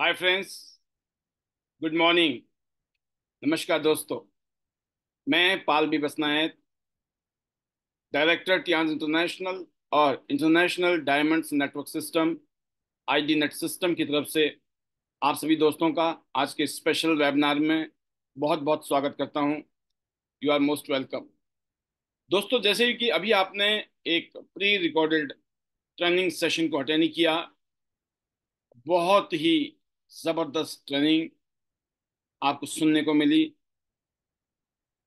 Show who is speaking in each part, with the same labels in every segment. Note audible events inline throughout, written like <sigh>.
Speaker 1: Hi friends good morning नमस्कार दोस्तों मैं Pal B Basnayat director Tiens international और international diamonds network system ID net system की तरफ से आप सभी दोस्तों का आज के स्पेशल वेबिनार में बहुत बहुत स्वागत करता हूं यू आर मोस्ट वेलकम दोस्तों जैसे कि अभी आपने एक प्री रिकॉर्डेड ट्रेनिंग सेशन को अटेंड किया बहुत ही ज़बरदस्त ट्रेनिंग आपको सुनने को मिली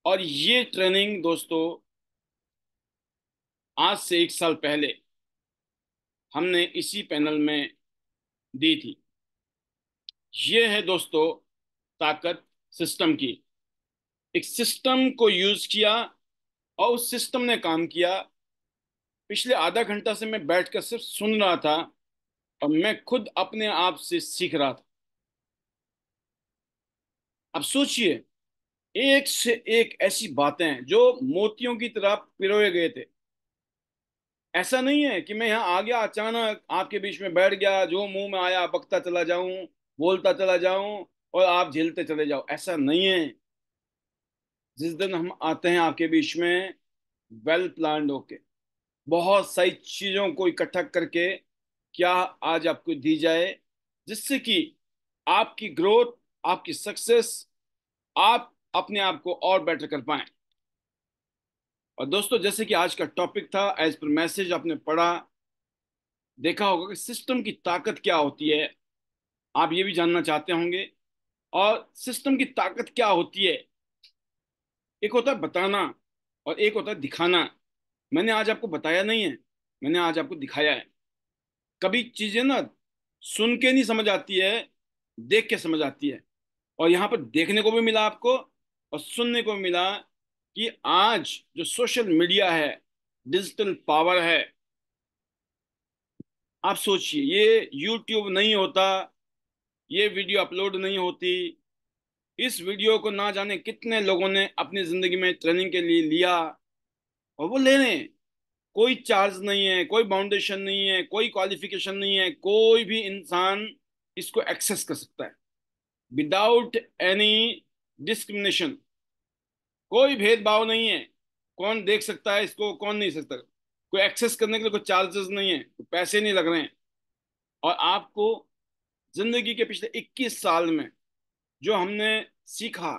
Speaker 1: और ये ट्रेनिंग दोस्तों आज से एक साल पहले हमने इसी पैनल में दी थी ये है दोस्तों ताकत सिस्टम की एक सिस्टम को यूज़ किया और उस सिस्टम ने काम किया पिछले आधा घंटा से मैं बैठकर सिर्फ सुन रहा था और मैं खुद अपने आप से सीख रहा था अब सोचिए एक से एक ऐसी बातें जो मोतियों की तरह पिरोए गए थे ऐसा नहीं है कि मैं यहाँ आ गया अचानक आपके बीच में बैठ गया जो मुंह में आया बकता चला जाऊं बोलता चला जाऊं और आप झेलते चले जाओ ऐसा नहीं है जिस दिन हम आते हैं आपके बीच में वेल प्लान होके बहुत सारी चीजों को इकट्ठा करके क्या आज आपको दी जाए जिससे कि आपकी ग्रोथ आपकी सक्सेस आप अपने आप को और बेटर कर पाए और दोस्तों जैसे कि आज का टॉपिक था एज पर मैसेज आपने पढ़ा देखा होगा कि सिस्टम की ताकत क्या होती है आप ये भी जानना चाहते होंगे और सिस्टम की ताकत क्या होती है एक होता है बताना और एक होता है दिखाना मैंने आज आपको बताया नहीं है मैंने आज आपको दिखाया है कभी चीजें ना सुन के नहीं समझ आती है देख के समझ आती है और यहाँ पर देखने को भी मिला आपको और सुनने को मिला कि आज जो सोशल मीडिया है डिजिटल पावर है आप सोचिए ये यूट्यूब नहीं होता ये वीडियो अपलोड नहीं होती इस वीडियो को ना जाने कितने लोगों ने अपनी ज़िंदगी में ट्रेनिंग के लिए लिया और वो ले लें कोई चार्ज नहीं है कोई बाउंडेशन नहीं है कोई क्वालिफिकेशन नहीं है कोई भी इंसान इसको एक्सेस कर सकता है विदाउट एनी डिस्क्रिमिनेशन कोई भेदभाव नहीं है कौन देख सकता है इसको कौन नहीं सकता कोई एक्सेस करने के लिए कोई चार्जेस नहीं है कोई पैसे नहीं लग रहे हैं और आपको जिंदगी के पिछले 21 साल में जो हमने सीखा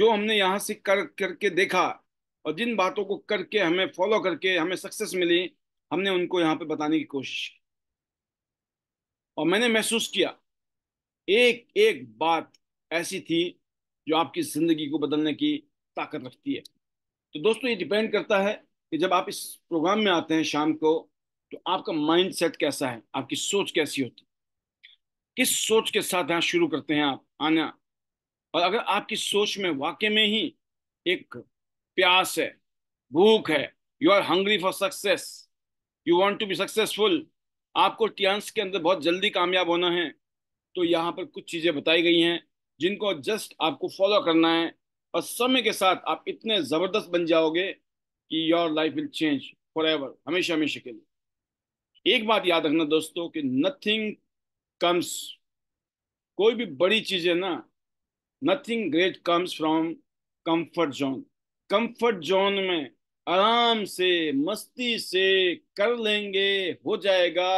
Speaker 1: जो हमने यहाँ से कर करके देखा और जिन बातों को करके हमें फॉलो करके हमें सक्सेस मिली हमने उनको यहाँ पे बताने की कोशिश की और मैंने महसूस किया एक एक बात ऐसी थी जो आपकी जिंदगी को बदलने की ताकत रखती है तो दोस्तों ये डिपेंड करता है कि जब आप इस प्रोग्राम में आते हैं शाम को तो आपका माइंड सेट कैसा है आपकी सोच कैसी होती है किस सोच के साथ यहाँ शुरू करते हैं आप आना और अगर आपकी सोच में वाकई में ही एक प्यास है भूख है you are hungry for success you want to be successful आपको टियांस के अंदर बहुत जल्दी कामयाब होना है तो यहाँ पर कुछ चीज़ें बताई गई हैं जिनको जस्ट आपको फॉलो करना है और समय के साथ आप इतने ज़बरदस्त बन जाओगे कि your life will change forever हमेशा हमेशा के लिए एक बात याद रखना दोस्तों कि नथिंग कम्स कोई भी बड़ी चीज़ है ना nothing great comes from comfort zone comfort zone में आराम से मस्ती से कर लेंगे हो जाएगा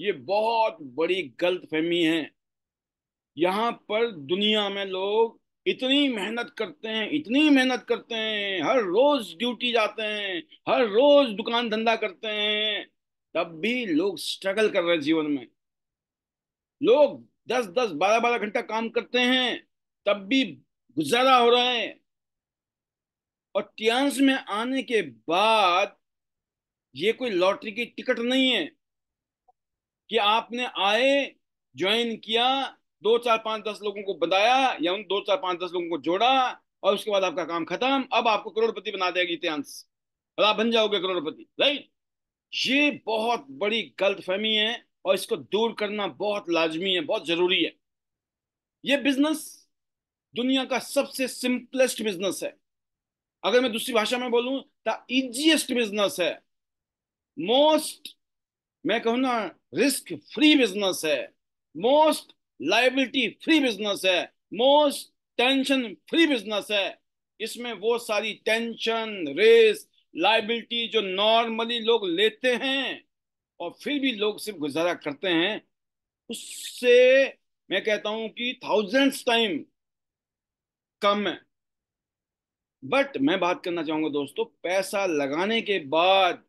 Speaker 1: ये बहुत बड़ी गलत फहमी है यहाँ पर दुनिया में लोग इतनी मेहनत करते हैं इतनी मेहनत करते हैं हर रोज ड्यूटी जाते हैं हर रोज दुकान धंधा करते हैं तब भी लोग स्ट्रगल कर रहे हैं जीवन में लोग दस दस बारह बारह घंटा काम करते हैं तब भी गुजारा हो रहा है और टियांस में आने के बाद ये कोई लॉटरी की टिकट नहीं है कि आपने आए ज्वाइन किया दो चार पांच दस लोगों को बताया या उन दो चार पांच दस लोगों को जोड़ा और उसके बाद आपका काम खत्म अब आपको करोड़पति बना देगी और आप बन जाओगे करोड़पति राइट ये बहुत बड़ी गलत फहमी है और इसको दूर करना बहुत लाजमी है बहुत जरूरी है ये बिजनेस दुनिया का सबसे सिंपलेस्ट बिजनेस है अगर मैं दूसरी भाषा में बोलूं तो इजिएस्ट बिजनेस है मोस्ट मैं कहूं ना रिस्क फ्री बिजनेस है मोस्ट लाइबिलिटी फ्री बिजनेस है मोस्ट टेंशन फ्री बिजनेस है इसमें वो सारी टेंशन रेस लाइबिलिटी जो नॉर्मली लोग लेते हैं और फिर भी लोग सिर्फ गुजारा करते हैं उससे मैं कहता हूं कि थाउजेंड्स टाइम कम है बट मैं बात करना चाहूंगा दोस्तों पैसा लगाने के बाद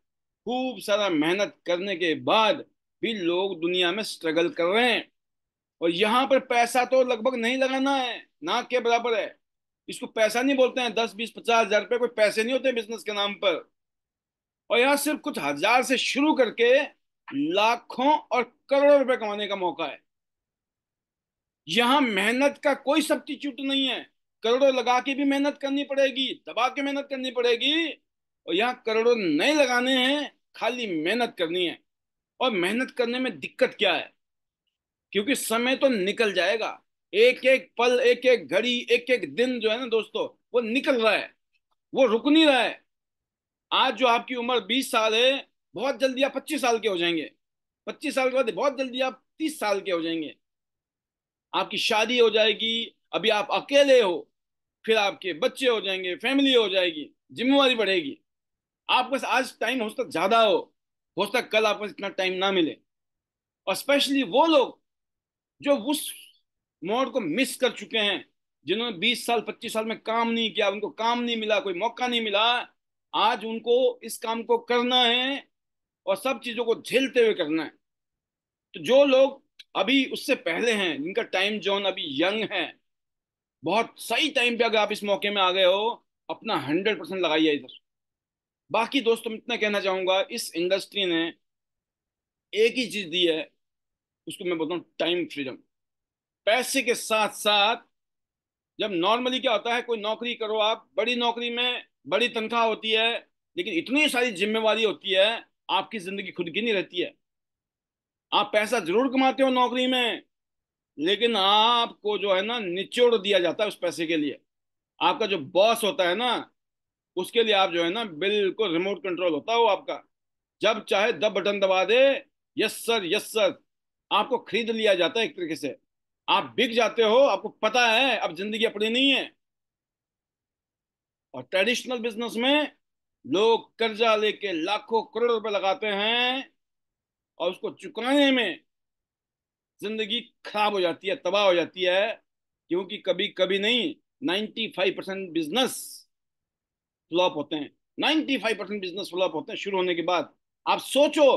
Speaker 1: खूब सारा मेहनत करने के बाद भी लोग दुनिया में स्ट्रगल कर रहे हैं और यहाँ पर पैसा तो लगभग नहीं लगाना है ना के बराबर है इसको पैसा नहीं बोलते हैं दस बीस पचास हजार रुपये कोई पैसे नहीं होते बिजनेस के नाम पर और यहाँ सिर्फ कुछ हजार से शुरू करके लाखों और करोड़ों रुपए कमाने का मौका है यहाँ मेहनत का कोई सब्स्टिट्यूट नहीं है करोड़ों लगा के भी मेहनत करनी पड़ेगी दबा के मेहनत करनी पड़ेगी और यहाँ करोड़ों नहीं लगाने हैं खाली मेहनत करनी है और मेहनत करने में दिक्कत क्या है क्योंकि समय तो निकल जाएगा एक एक पल एक एक घड़ी एक एक दिन जो है ना दोस्तों वो निकल रहा है वो रुक नहीं रहा है आज जो आपकी उम्र 20 साल है बहुत जल्दी आप 25 साल के हो जाएंगे 25 साल के बाद बहुत जल्दी आप 30 साल के हो जाएंगे आपकी शादी हो जाएगी अभी आप अकेले हो फिर आपके बच्चे हो जाएंगे फैमिली हो जाएगी जिम्मेवारी बढ़ेगी आपके पास आज टाइम हो सकता ज़्यादा हो हो सकता कल आपको इतना टाइम ना मिले और स्पेशली वो लोग जो उस मोड को मिस कर चुके हैं जिन्होंने 20 साल 25 साल में काम नहीं किया उनको काम नहीं मिला कोई मौका नहीं मिला आज उनको इस काम को करना है और सब चीज़ों को झेलते हुए करना है तो जो लोग अभी उससे पहले हैं जिनका टाइम जोन अभी यंग है बहुत सही टाइम पे अगर आप इस मौके में आ गए हो अपना हंड्रेड परसेंट लगाइए इधर बाकी दोस्तों मैं इतना कहना चाहूँगा इस इंडस्ट्री ने एक ही चीज़ दी है उसको मैं बोलता हूँ टाइम फ्रीडम पैसे के साथ साथ जब नॉर्मली क्या होता है कोई नौकरी करो आप बड़ी नौकरी में बड़ी तनख्वाह होती है लेकिन इतनी सारी जिम्मेवारी होती है आपकी जिंदगी खुद की नहीं रहती है आप पैसा जरूर कमाते हो नौकरी में लेकिन आपको जो है ना निचोड़ दिया जाता है उस पैसे के लिए आपका जो बॉस होता है ना उसके लिए आप जो है ना बिल्कुल रिमोट कंट्रोल होता है वो आपका जब चाहे दब बटन दबा दे यस सर यस सर आपको खरीद लिया जाता है एक तरीके से आप बिक जाते हो आपको पता है अब जिंदगी अपनी नहीं है और ट्रेडिशनल बिजनेस में लोग कर्जा लेके लाखों करोड़ रुपए लगाते हैं और उसको चुकाने में जिंदगी खराब हो जाती है तबाह हो जाती है क्योंकि कभी कभी नहीं 95 परसेंट बिजनेस फ्लॉप होते हैं 95 परसेंट बिजनेस फ्लॉप होते हैं शुरू होने के बाद आप सोचो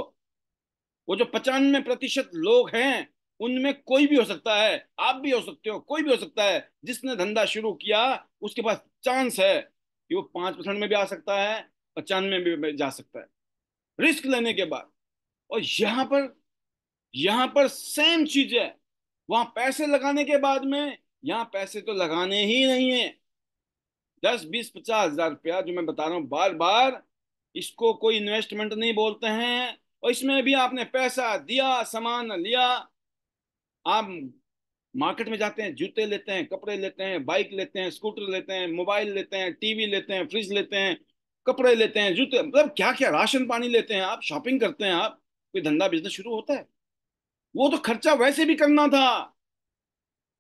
Speaker 1: वो जो पचानवे प्रतिशत लोग हैं उनमें कोई भी हो सकता है आप भी हो सकते हो कोई भी हो सकता है जिसने धंधा शुरू किया उसके पास चांस है कि वो पांच परसेंट में भी आ सकता है पचानवे में भी जा सकता है रिस्क लेने के बाद और यहाँ पर यहाँ पर सेम चीज है वहां पैसे लगाने के बाद में यहाँ पैसे तो लगाने ही नहीं है दस बीस पचास हजार रुपया जो मैं बता रहा हूँ बार बार इसको कोई इन्वेस्टमेंट नहीं बोलते हैं और इसमें भी आपने पैसा दिया सामान लिया आप मार्केट में जाते हैं जूते लेते हैं कपड़े लेते हैं बाइक लेते हैं स्कूटर लेते हैं मोबाइल लेते हैं टीवी लेते हैं फ्रिज लेते हैं कपड़े लेते हैं जूते मतलब क्या क्या राशन पानी लेते हैं आप शॉपिंग करते हैं आप कोई धंधा बिजनेस शुरू होता है वो तो खर्चा वैसे भी करना था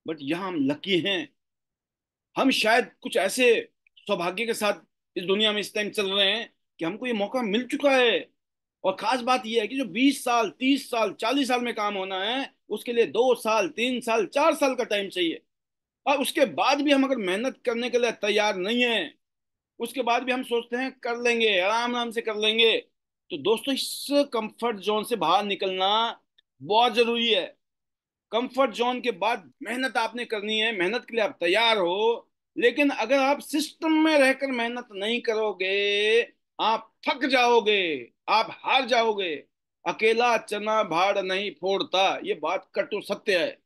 Speaker 1: बट यहाँ हम लकी हैं हम शायद कुछ ऐसे सौभाग्य के साथ इस दुनिया में इस टाइम चल रहे हैं कि हमको ये मौका मिल चुका है और खास बात यह है कि जो 20 साल 30 साल 40 साल में काम होना है उसके लिए दो साल तीन साल चार साल का टाइम चाहिए और उसके बाद भी हम अगर मेहनत करने के लिए तैयार नहीं है उसके बाद भी हम सोचते हैं कर लेंगे आराम आराम से कर लेंगे तो दोस्तों इस कंफर्ट जोन से बाहर निकलना बहुत जरूरी है कंफर्ट जोन के बाद मेहनत आपने करनी है मेहनत के लिए आप तैयार हो लेकिन अगर आप सिस्टम में रहकर मेहनत नहीं करोगे आप थक जाओगे आप हार जाओगे अकेला चना भाड़ नहीं फोड़ता ये बात कटु सत्य है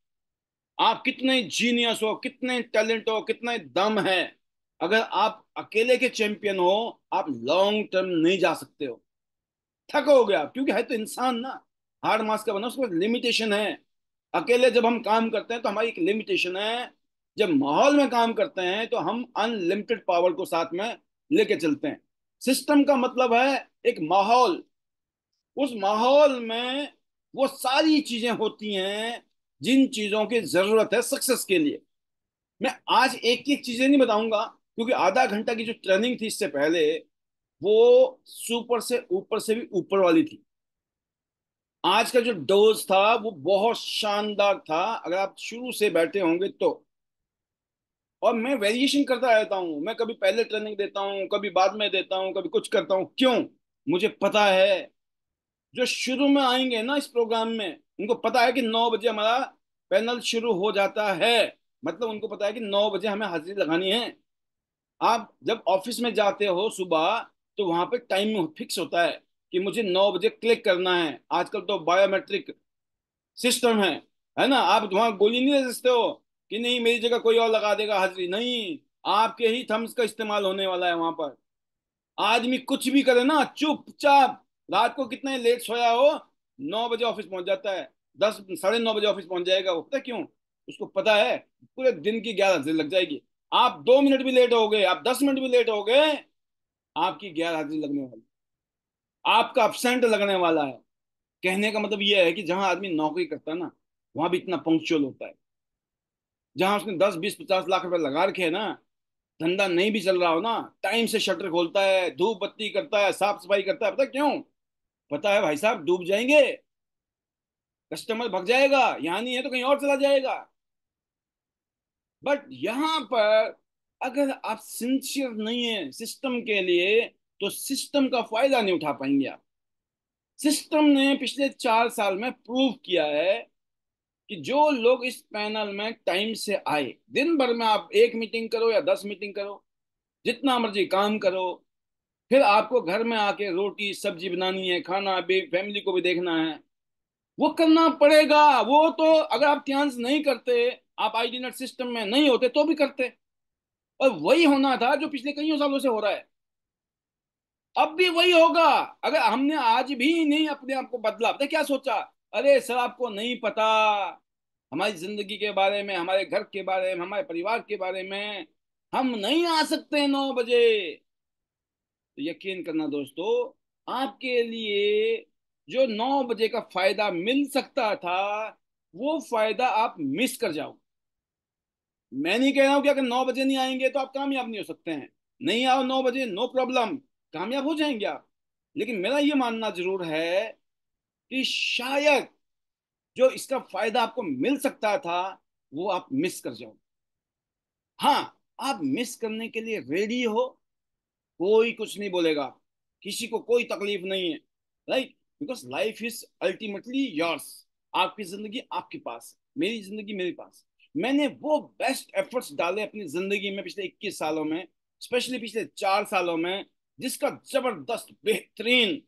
Speaker 1: आप कितने जीनियस हो कितने टैलेंट हो कितने दम है अगर आप अकेले के चैंपियन हो आप लॉन्ग टर्म नहीं जा सकते हो थकोगे आप क्योंकि है तो इंसान ना हार्ड मास का बना उसमें लिमिटेशन है अकेले जब हम काम करते हैं तो हमारी एक लिमिटेशन है जब माहौल में काम करते हैं तो हम अनलिमिटेड पावर को साथ में लेके चलते हैं सिस्टम का मतलब है एक माहौल उस माहौल में वो सारी चीजें होती हैं जिन चीजों की जरूरत है सक्सेस के लिए मैं आज एक एक चीजें नहीं बताऊंगा क्योंकि आधा घंटा की जो ट्रेनिंग थी इससे पहले वो सुपर से ऊपर से भी ऊपर वाली थी आज का जो डोज था वो बहुत शानदार था अगर आप शुरू से बैठे होंगे तो और मैं वेरिएशन करता रहता हूं मैं कभी पहले ट्रेनिंग देता हूं कभी बाद में देता हूं कभी कुछ करता हूं क्यों मुझे पता है जो शुरू में आएंगे ना इस प्रोग्राम में उनको पता है कि नौ बजे हमारा पैनल शुरू हो जाता है मतलब उनको पता है कि नौ बजे हमें हाजिरी लगानी है आप जब ऑफिस में जाते हो सुबह तो वहां पे टाइम फिक्स होता है कि मुझे नौ बजे क्लिक करना है आजकल तो बायोमेट्रिक सिस्टम है है ना आप वहां गोली नहीं दे सकते हो कि नहीं मेरी जगह कोई और लगा देगा हाजिरी नहीं आपके ही थम्स का इस्तेमाल होने वाला है वहां पर आदमी कुछ भी करे ना चुपचाप रात को कितने लेट सोया हो नौ बजे ऑफिस पहुंच जाता है दस साढ़े नौ बजे ऑफिस पहुंच जाएगा वो पता क्यों उसको पता है पूरे दिन की ग्यारह लग जाएगी आप दो मिनट भी लेट हो गए आप दस मिनट भी लेट हो गए आपकी ग्यारह हाजिरी लगने वाली आपका अपसेंट लगने वाला है कहने का मतलब यह है कि जहां आदमी नौकरी करता है ना वहां भी इतना पंक्चुअल होता है जहां उसने दस बीस पचास लाख रुपए लगा रखे है ना धंधा नहीं भी चल रहा हो ना टाइम से शटर खोलता है धूप बत्ती करता है साफ सफाई करता है पता क्यों पता है भाई साहब डूब जाएंगे कस्टमर भग जाएगा यहाँ नहीं है तो कहीं और चला जाएगा बट यहाँ पर अगर आप सिंसियर नहीं है सिस्टम के लिए तो सिस्टम का फायदा नहीं उठा पाएंगे आप सिस्टम ने पिछले चार साल में प्रूव किया है कि जो लोग इस पैनल में टाइम से आए दिन भर में आप एक मीटिंग करो या दस मीटिंग करो जितना मर्जी काम करो फिर आपको घर में आके रोटी सब्जी बनानी है खाना भी फैमिली को भी देखना है वो करना पड़ेगा वो तो अगर आप ध्यान नहीं करते आप आई नेट सिस्टम में नहीं होते तो भी करते और वही होना था जो पिछले कईयों सालों से हो रहा है अब भी वही होगा अगर हमने आज भी नहीं अपने आप को बदला आपने क्या सोचा अरे सर आपको नहीं पता हमारी जिंदगी के बारे में हमारे घर के बारे में हमारे परिवार के बारे में हम नहीं आ सकते नौ बजे तो यकीन करना दोस्तों आपके लिए जो नौ बजे का फायदा मिल सकता था वो फायदा आप मिस कर जाओ मैं नहीं कह रहा हूं कि अगर नौ बजे नहीं आएंगे तो आप कामयाब नहीं हो सकते हैं नहीं आओ नौ बजे नो प्रॉब्लम कामयाब हो जाएंगे आप लेकिन मेरा ये मानना जरूर है कि शायद जो इसका फायदा आपको मिल सकता था वो आप मिस कर जाओ हाँ आप मिस करने के लिए रेडी हो कोई कुछ नहीं बोलेगा किसी को कोई तकलीफ नहीं है right because life is ultimately yours आपकी जिंदगी आपके पास मेरी जिंदगी मेरे पास मैंने वो बेस्ट एफर्ट्स डाले अपनी जिंदगी में पिछले 21 सालों में स्पेशली पिछले चार सालों में जिसका जबरदस्त बेहतरीन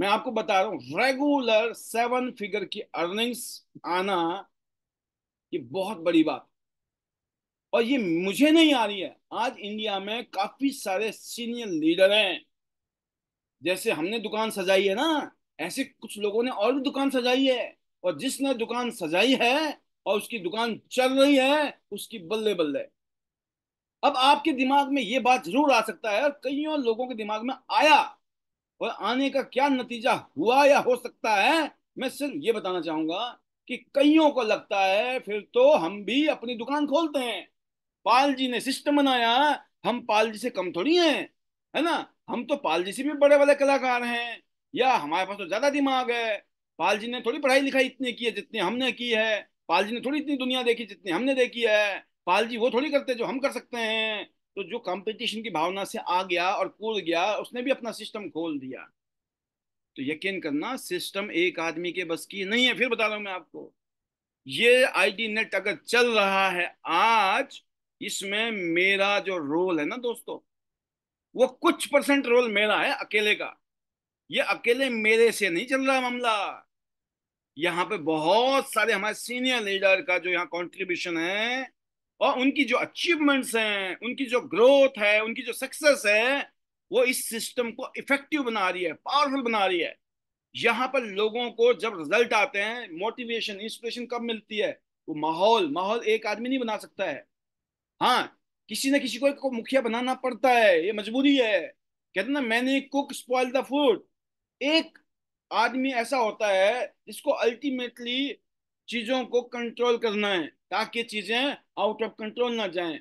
Speaker 1: मैं आपको बता रहा हूं रेगुलर सेवन फिगर की अर्निंग्स आना ये बहुत बड़ी बात और ये मुझे नहीं आ रही है आज इंडिया में काफी सारे सीनियर लीडर हैं जैसे हमने दुकान सजाई है ना ऐसे कुछ लोगों ने और भी दुकान सजाई है और जिसने दुकान सजाई है और उसकी दुकान चल रही है उसकी बल्ले बल्ले अब आपके दिमाग में ये बात जरूर आ सकता है और कईयों लोगों के दिमाग में आया और आने का क्या नतीजा हुआ या हो सकता है मैं सिर्फ ये बताना चाहूंगा कि कईयों को लगता है फिर तो हम भी अपनी दुकान खोलते हैं पाल जी ने सिस्टम बनाया हम पाल जी से कम थोड़ी हैं है ना हम तो पाल जी से भी बड़े बड़े कलाकार हैं या हमारे पास तो ज्यादा दिमाग है पाल जी ने थोड़ी पढ़ाई लिखाई इतनी की है जितनी हमने की है पाल जी ने थोड़ी इतनी दुनिया देखी जितनी हमने देखी है पाल जी वो थोड़ी करते जो हम कर सकते हैं तो जो कंपटीशन की भावना से आ गया और कूद गया उसने भी अपना सिस्टम खोल दिया तो यकीन करना सिस्टम एक आदमी के बस की नहीं है फिर बता रहा हूं मैं आपको ये आईडी नेट अगर चल रहा है आज इसमें मेरा जो रोल है ना दोस्तों वो कुछ परसेंट रोल मेरा है अकेले का ये अकेले मेरे से नहीं चल रहा मामला यहाँ पे बहुत सारे हमारे सीनियर लीडर का जो यहाँ कंट्रीब्यूशन है और उनकी जो अचीवमेंट्स हैं उनकी जो ग्रोथ है उनकी जो सक्सेस है वो इस सिस्टम को इफेक्टिव बना रही है पावरफुल बना रही है यहाँ पर लोगों को जब रिजल्ट आते हैं मोटिवेशन इंस्पिरेशन कब मिलती है वो माहौल माहौल एक आदमी नहीं बना सकता है हाँ किसी ना किसी को एक मुखिया बनाना पड़ता है ये मजबूरी है कहते ना मैंने कुक स्पॉइल द फूड एक आदमी ऐसा होता है जिसको अल्टीमेटली चीजों को कंट्रोल करना है ताकि चीजें आउट ऑफ कंट्रोल ना जाए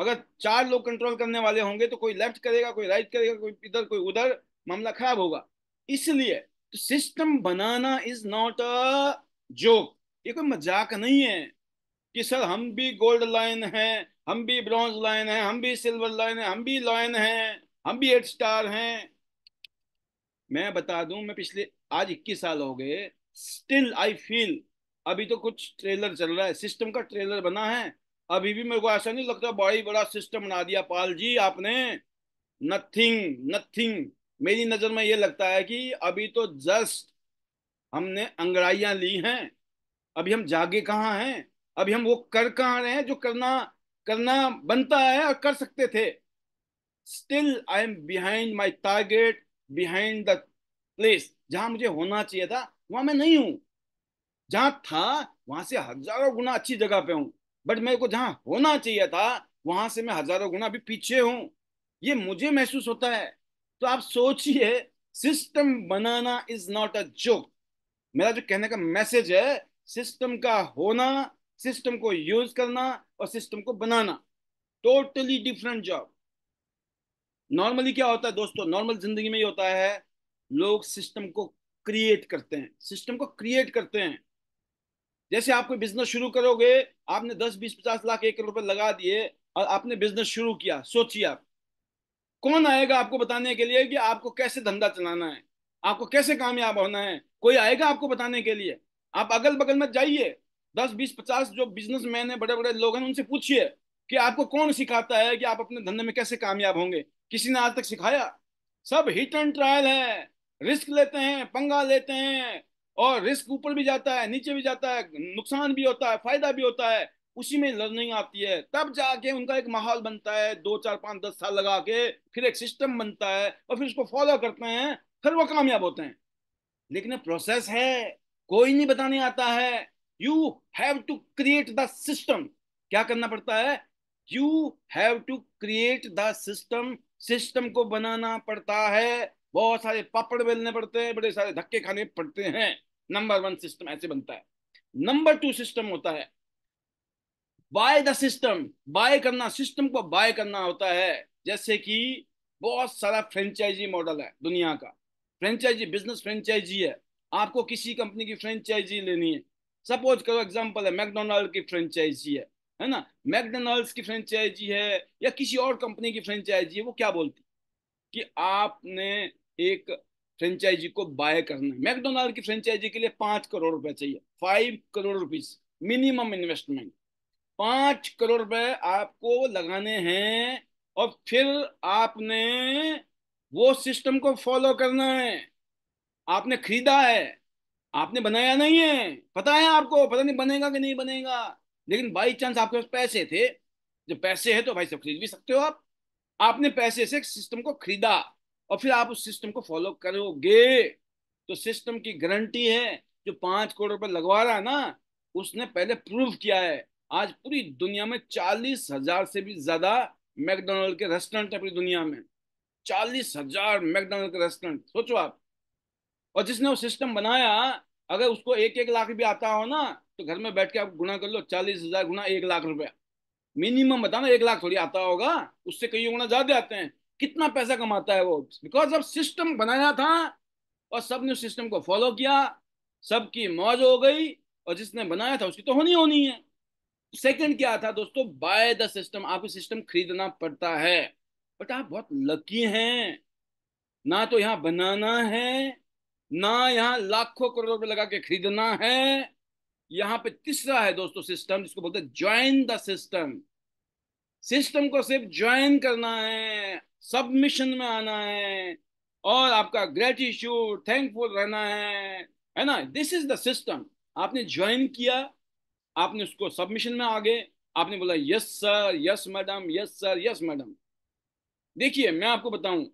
Speaker 1: अगर चार लोग कंट्रोल करने वाले होंगे तो कोई लेफ्ट करेगा कोई राइट करेगा कोई इधर कोई उधर मामला खराब होगा इसलिए तो सिस्टम बनाना इज नॉट अ जोक ये कोई मजाक नहीं है कि सर हम भी गोल्ड लाइन है हम भी ब्रॉन्ज लाइन है हम भी सिल्वर लाइन है हम भी लाइन है हम भी एट स्टार हैं मैं बता दूं मैं पिछले आज 21 साल हो गए स्टिल आई फील अभी तो कुछ ट्रेलर चल रहा है सिस्टम का ट्रेलर बना है अभी भी मेरे को ऐसा नहीं लगता बड़ा बड़ा सिस्टम बना दिया पाल जी आपने नथिंग नथिंग मेरी नजर में ये लगता है कि अभी तो जस्ट हमने अंगड़ाइया ली हैं अभी हम जागे कहाँ हैं अभी हम वो कर कहाँ रहे हैं जो करना करना बनता है और कर सकते थे still I am behind my target behind the place जहां मुझे होना चाहिए था वहां मैं नहीं हूं जहां था वहां से हजारों गुना अच्छी जगह पे हूं बट मेरे को जहां होना चाहिए था वहां से मैं हजारों गुना भी पीछे हूं ये मुझे महसूस होता है तो आप सोचिए सिस्टम बनाना इज नॉट अ जोक मेरा जो कहने का मैसेज है सिस्टम का होना सिस्टम को यूज करना और सिस्टम को बनाना टोटली डिफरेंट जॉब नॉर्मली क्या होता है दोस्तों नॉर्मल जिंदगी में ये होता है लोग सिस्टम को क्रिएट करते हैं सिस्टम को क्रिएट करते हैं जैसे आप कोई बिजनेस शुरू करोगे आपने दस बीस पचास लाख एक करोड़ रुपए लगा दिए और आपने बिजनेस शुरू किया सोचिए आप कौन आएगा आपको बताने के लिए कि आपको कैसे धंधा चलाना है आपको कैसे कामयाब होना है कोई आएगा आपको बताने के लिए आप अगल बगल में जाइए दस बीस पचास जो मैन है बड़े बड़े लोग हैं उनसे पूछिए कि आपको कौन सिखाता है कि आप अपने धंधे में कैसे कामयाब होंगे किसी ने आज तक सिखाया सब हिट एंड ट्रायल है रिस्क लेते हैं पंगा लेते हैं और रिस्क ऊपर भी जाता है नीचे भी जाता है नुकसान भी होता है फायदा भी होता है उसी में लर्निंग आती है तब जाके उनका एक माहौल बनता है दो चार पांच दस साल लगा के फिर एक सिस्टम बनता है और फिर उसको फॉलो करते हैं फिर वो कामयाब होते हैं लेकिन प्रोसेस है कोई नहीं बताने आता है you have to create the system क्या करना पड़ता है you have to create the system system को बनाना पड़ता है बहुत सारे पापड़ बेलने पड़ते हैं बड़े सारे धक्के खाने पड़ते हैं नंबर वन सिस्टम ऐसे बनता है नंबर टू सिस्टम होता है बाय द सिस्टम बाय करना सिस्टम को बाय करना होता है जैसे कि बहुत सारा फ्रेंचाइजी मॉडल है दुनिया का फ्रेंचाइजी बिजनेस फ्रेंचाइजी है आपको किसी कंपनी की फ्रेंचाइजी लेनी है सपोज करो एग्जाम्पल है मैकडोनाल्ड की फ्रेंचाइजी है है ना मैकडोनाल्ड्स की फ्रेंचाइजी है या किसी और कंपनी की फ्रेंचाइजी है वो क्या बोलती कि आपने एक फ्रेंचाइजी को बाय करना है मैकडोनाल्ड की फ्रेंचाइजी के लिए पांच करोड़ रुपए चाहिए five crore rupees minimum investment पांच करोड़ रुपए आपको लगाने हैं और फिर आपने वो सिस्टम को फॉलो करना है आपने खरीदा है आपने बनाया नहीं है पता है आपको पता नहीं बनेगा कि नहीं बनेगा लेकिन बाई चांस आपके पास पैसे थे जब पैसे है तो भाई सब खरीद भी सकते हो आप आपने पैसे से सिस्टम को खरीदा और फिर आप उस सिस्टम को फॉलो करोगे तो सिस्टम की गारंटी है जो पांच करोड़ रुपए लगवा रहा है ना उसने पहले प्रूव किया है आज पूरी दुनिया में चालीस हजार से भी ज्यादा मैकडोनल्ड के रेस्टोरेंट है पूरी दुनिया में चालीस हजार मैकडोनल्ड के रेस्टोरेंट सोचो आप और जिसने वो सिस्टम बनाया अगर उसको एक एक लाख भी आता हो ना तो घर में बैठ के आप गुना कर लो चालीस हजार गुना एक लाख रुपया मिनिमम बताना एक लाख थोड़ी आता होगा उससे कई गुना ज्यादा आते हैं कितना पैसा कमाता है वो बिकॉज अब सिस्टम बनाया था और सब ने उस सिस्टम को फॉलो किया सबकी मौज हो गई और जिसने बनाया था उसकी तो होनी होनी है सेकंड क्या था दोस्तों बाय द सिस्टम आपको सिस्टम खरीदना पड़ता है बट आप बहुत लकी हैं ना तो यहाँ बनाना है ना यहाँ लाखों करोड़ रुपए लगा के खरीदना है यहाँ पे तीसरा है दोस्तों सिस्टम जिसको बोलते हैं ज्वाइन द सिस्टम सिस्टम को सिर्फ ज्वाइन करना है सबमिशन में आना है और आपका ग्रेटिट्यूड थैंकफुल रहना है है ना दिस इज द सिस्टम आपने ज्वाइन किया आपने उसको सबमिशन में आगे आपने बोला yes sir yes madam yes sir yes madam देखिए मैं आपको बताऊं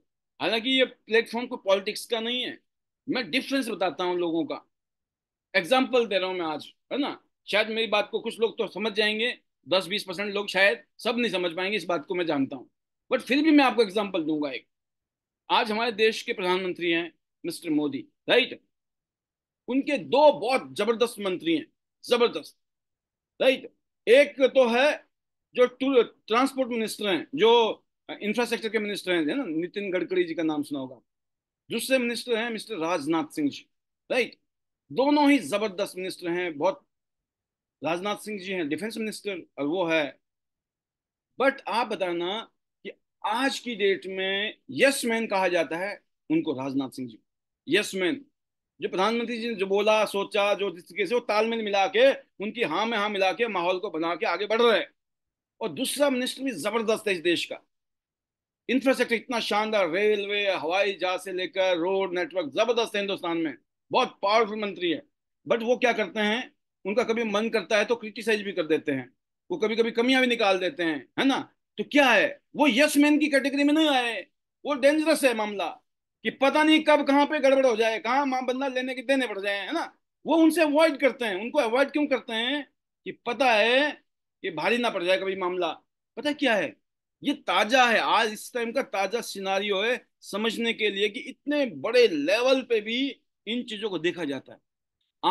Speaker 1: हालांकि ये प्लेटफॉर्म को पॉलिटिक्स का नहीं है मैं डिफरेंस बताता हूं लोगों का एग्जाम्पल दे रहा हूं मैं आज है ना शायद मेरी बात को कुछ लोग तो समझ जाएंगे दस बीस परसेंट लोग शायद सब नहीं समझ पाएंगे इस बात को मैं जानता हूँ बट फिर भी मैं आपको एग्जाम्पल दूंगा एक आज हमारे देश के प्रधानमंत्री हैं मिस्टर मोदी राइट उनके दो बहुत जबरदस्त मंत्री हैं जबरदस्त राइट एक तो है जो ट्रांसपोर्ट मिनिस्टर हैं जो इंफ्रास्ट्रक्चर के मिनिस्टर हैं ना नितिन गडकरी जी का नाम सुना होगा दूसरे मिनिस्टर हैं मिस्टर राजनाथ सिंह जी राइट दोनों ही जबरदस्त मिनिस्टर हैं बहुत राजनाथ सिंह जी हैं डिफेंस मिनिस्टर और वो है बट आप बताना आज की डेट में यस मैन कहा जाता है उनको राजनाथ सिंह जी यस मैन जो प्रधानमंत्री जी ने जो बोला सोचा जो जिस तरीके से वो तालमेल मिला के उनकी हाँ में हाँ मिला के माहौल को बना के आगे बढ़ रहे हैं और दूसरा मिनिस्टर भी जबरदस्त है इस देश का इंफ्रास्ट्रक्चर इतना शानदार रेलवे हवाई जहाज से लेकर रोड नेटवर्क जबरदस्त है हिंदुस्तान में बहुत पावरफुल मंत्री है बट वो क्या करते हैं उनका कभी मन करता है तो क्रिटिसाइज भी कर देते हैं वो कभी कभी कमियां भी निकाल देते हैं है ना तो क्या है वो यस मैन की कैटेगरी में नहीं आए वो डेंजरस है मामला कि पता नहीं कब कहाँ पे गड़बड़ हो जाए कहाँ माँ बंदा लेने के देने पड़ जाए है ना वो उनसे अवॉइड करते हैं उनको अवॉइड क्यों करते हैं कि पता है कि भारी ना पड़ जाए कभी मामला पता क्या है ये ताजा है आज इस टाइम का ताजा सिनारियो है समझने के लिए कि इतने बड़े लेवल पे भी इन चीजों को देखा जाता है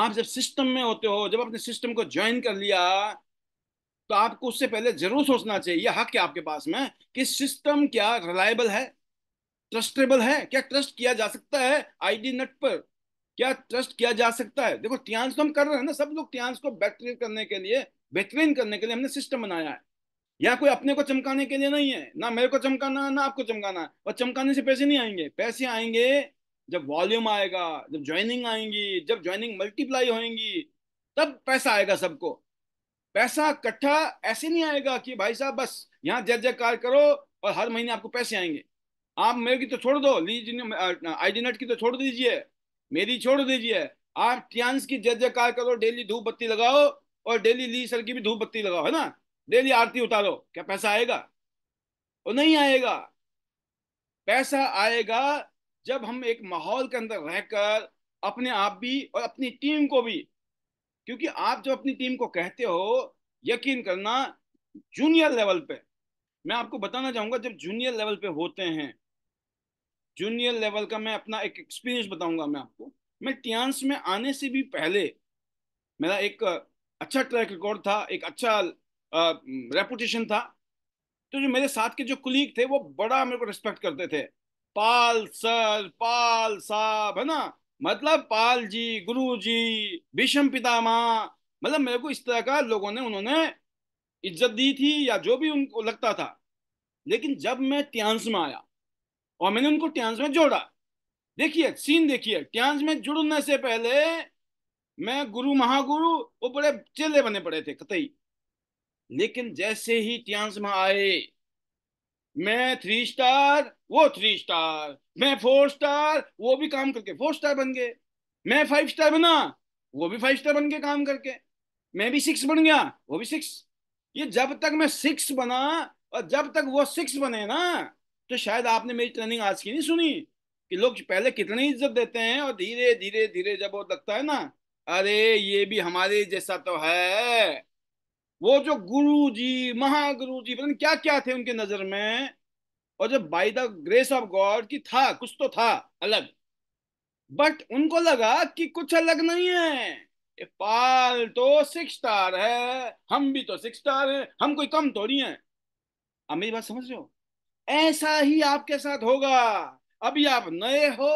Speaker 1: आप जब सिस्टम में होते हो जब आपने सिस्टम को ज्वाइन कर लिया तो आपको उससे पहले जरूर सोचना चाहिए हक है आपके पास में कि सिस्टम क्या रिलायबल है ट्रस्टेबल है क्या ट्रस्ट किया जा सकता है आईडी नेट पर क्या ट्रस्ट किया जा सकता है देखो टियांस तो हम कर रहे हैं ना सब लोग टियांस को बेहतरीन करने के लिए बेहतरीन करने के लिए हमने सिस्टम बनाया है या कोई अपने को चमकाने के लिए नहीं है ना मेरे को चमकाना ना आपको चमकाना है और चमकाने से पैसे नहीं आएंगे पैसे आएंगे जब वॉल्यूम आएगा जब ज्वाइनिंग आएंगी जब ज्वाइनिंग मल्टीप्लाई होएंगी तब पैसा आएगा सबको पैसा इकट्ठा ऐसे नहीं आएगा कि भाई साहब बस यहाँ जय जयकार करो और हर महीने आपको पैसे आएंगे आप मेरे की तो छोड़ दो आई नेट की तो छोड़ दीजिए मेरी छोड़ दीजिए आप टियांस की जय जयकार करो डेली धूप बत्ती लगाओ और डेली ली सर की भी धूप बत्ती लगाओ है ना डेली आरती उतारो क्या पैसा आएगा वो नहीं आएगा पैसा आएगा जब हम एक माहौल के अंदर रहकर अपने आप भी और अपनी टीम को भी क्योंकि आप जो अपनी टीम को कहते हो यकीन करना जूनियर लेवल पे मैं आपको बताना चाहूंगा जब जूनियर लेवल पे होते हैं जूनियर लेवल का मैं अपना एक एक्सपीरियंस बताऊंगा मैं आपको मैं टियांस में आने से भी पहले मेरा एक अच्छा ट्रैक रिकॉर्ड था एक अच्छा रेपुटेशन था तो जो मेरे साथ के जो कुलीग थे वो बड़ा मेरे को रिस्पेक्ट करते थे पाल सर पाल साहब है ना मतलब पाल जी गुरु जी भीषम पितामा मतलब मेरे को इस तरह का लोगों ने उन्होंने इज्जत दी थी या जो भी उनको लगता था लेकिन जब मैं त्यांस में आया और मैंने उनको ट्यांस में जोड़ा देखिए सीन देखिए ट्यांस में जुड़ने से पहले मैं गुरु महागुरु वो बड़े चेले बने पड़े थे कतई लेकिन जैसे ही ट्यांस में आए मैं थ्री स्टार वो थ्री स्टार मैं फोर स्टार वो भी काम करके फोर स्टार बन गए मैं फाइव स्टार बना वो भी फाइव स्टार बन के काम करके मैं भी सिक्स बन गया वो भी सिक्स ये जब तक मैं सिक्स बना और जब तक वो सिक्स बने ना तो शायद आपने मेरी ट्रेनिंग आज की नहीं सुनी कि लोग पहले कितनी इज्जत देते हैं और धीरे धीरे धीरे जब वो लगता है ना अरे ये भी हमारे जैसा तो है वो जो गुरु जी महागुरु जी पता क्या क्या थे उनके नजर में और जब by the grace of God की था कुछ तो था अलग बट उनको लगा कि कुछ अलग नहीं है पाल तो सिक्स स्टार है हम भी तो सिक्स स्टार है हम कोई कम तो नहीं है अब मेरी बात समझ रहे हो ऐसा ही आपके साथ होगा अभी आप नए हो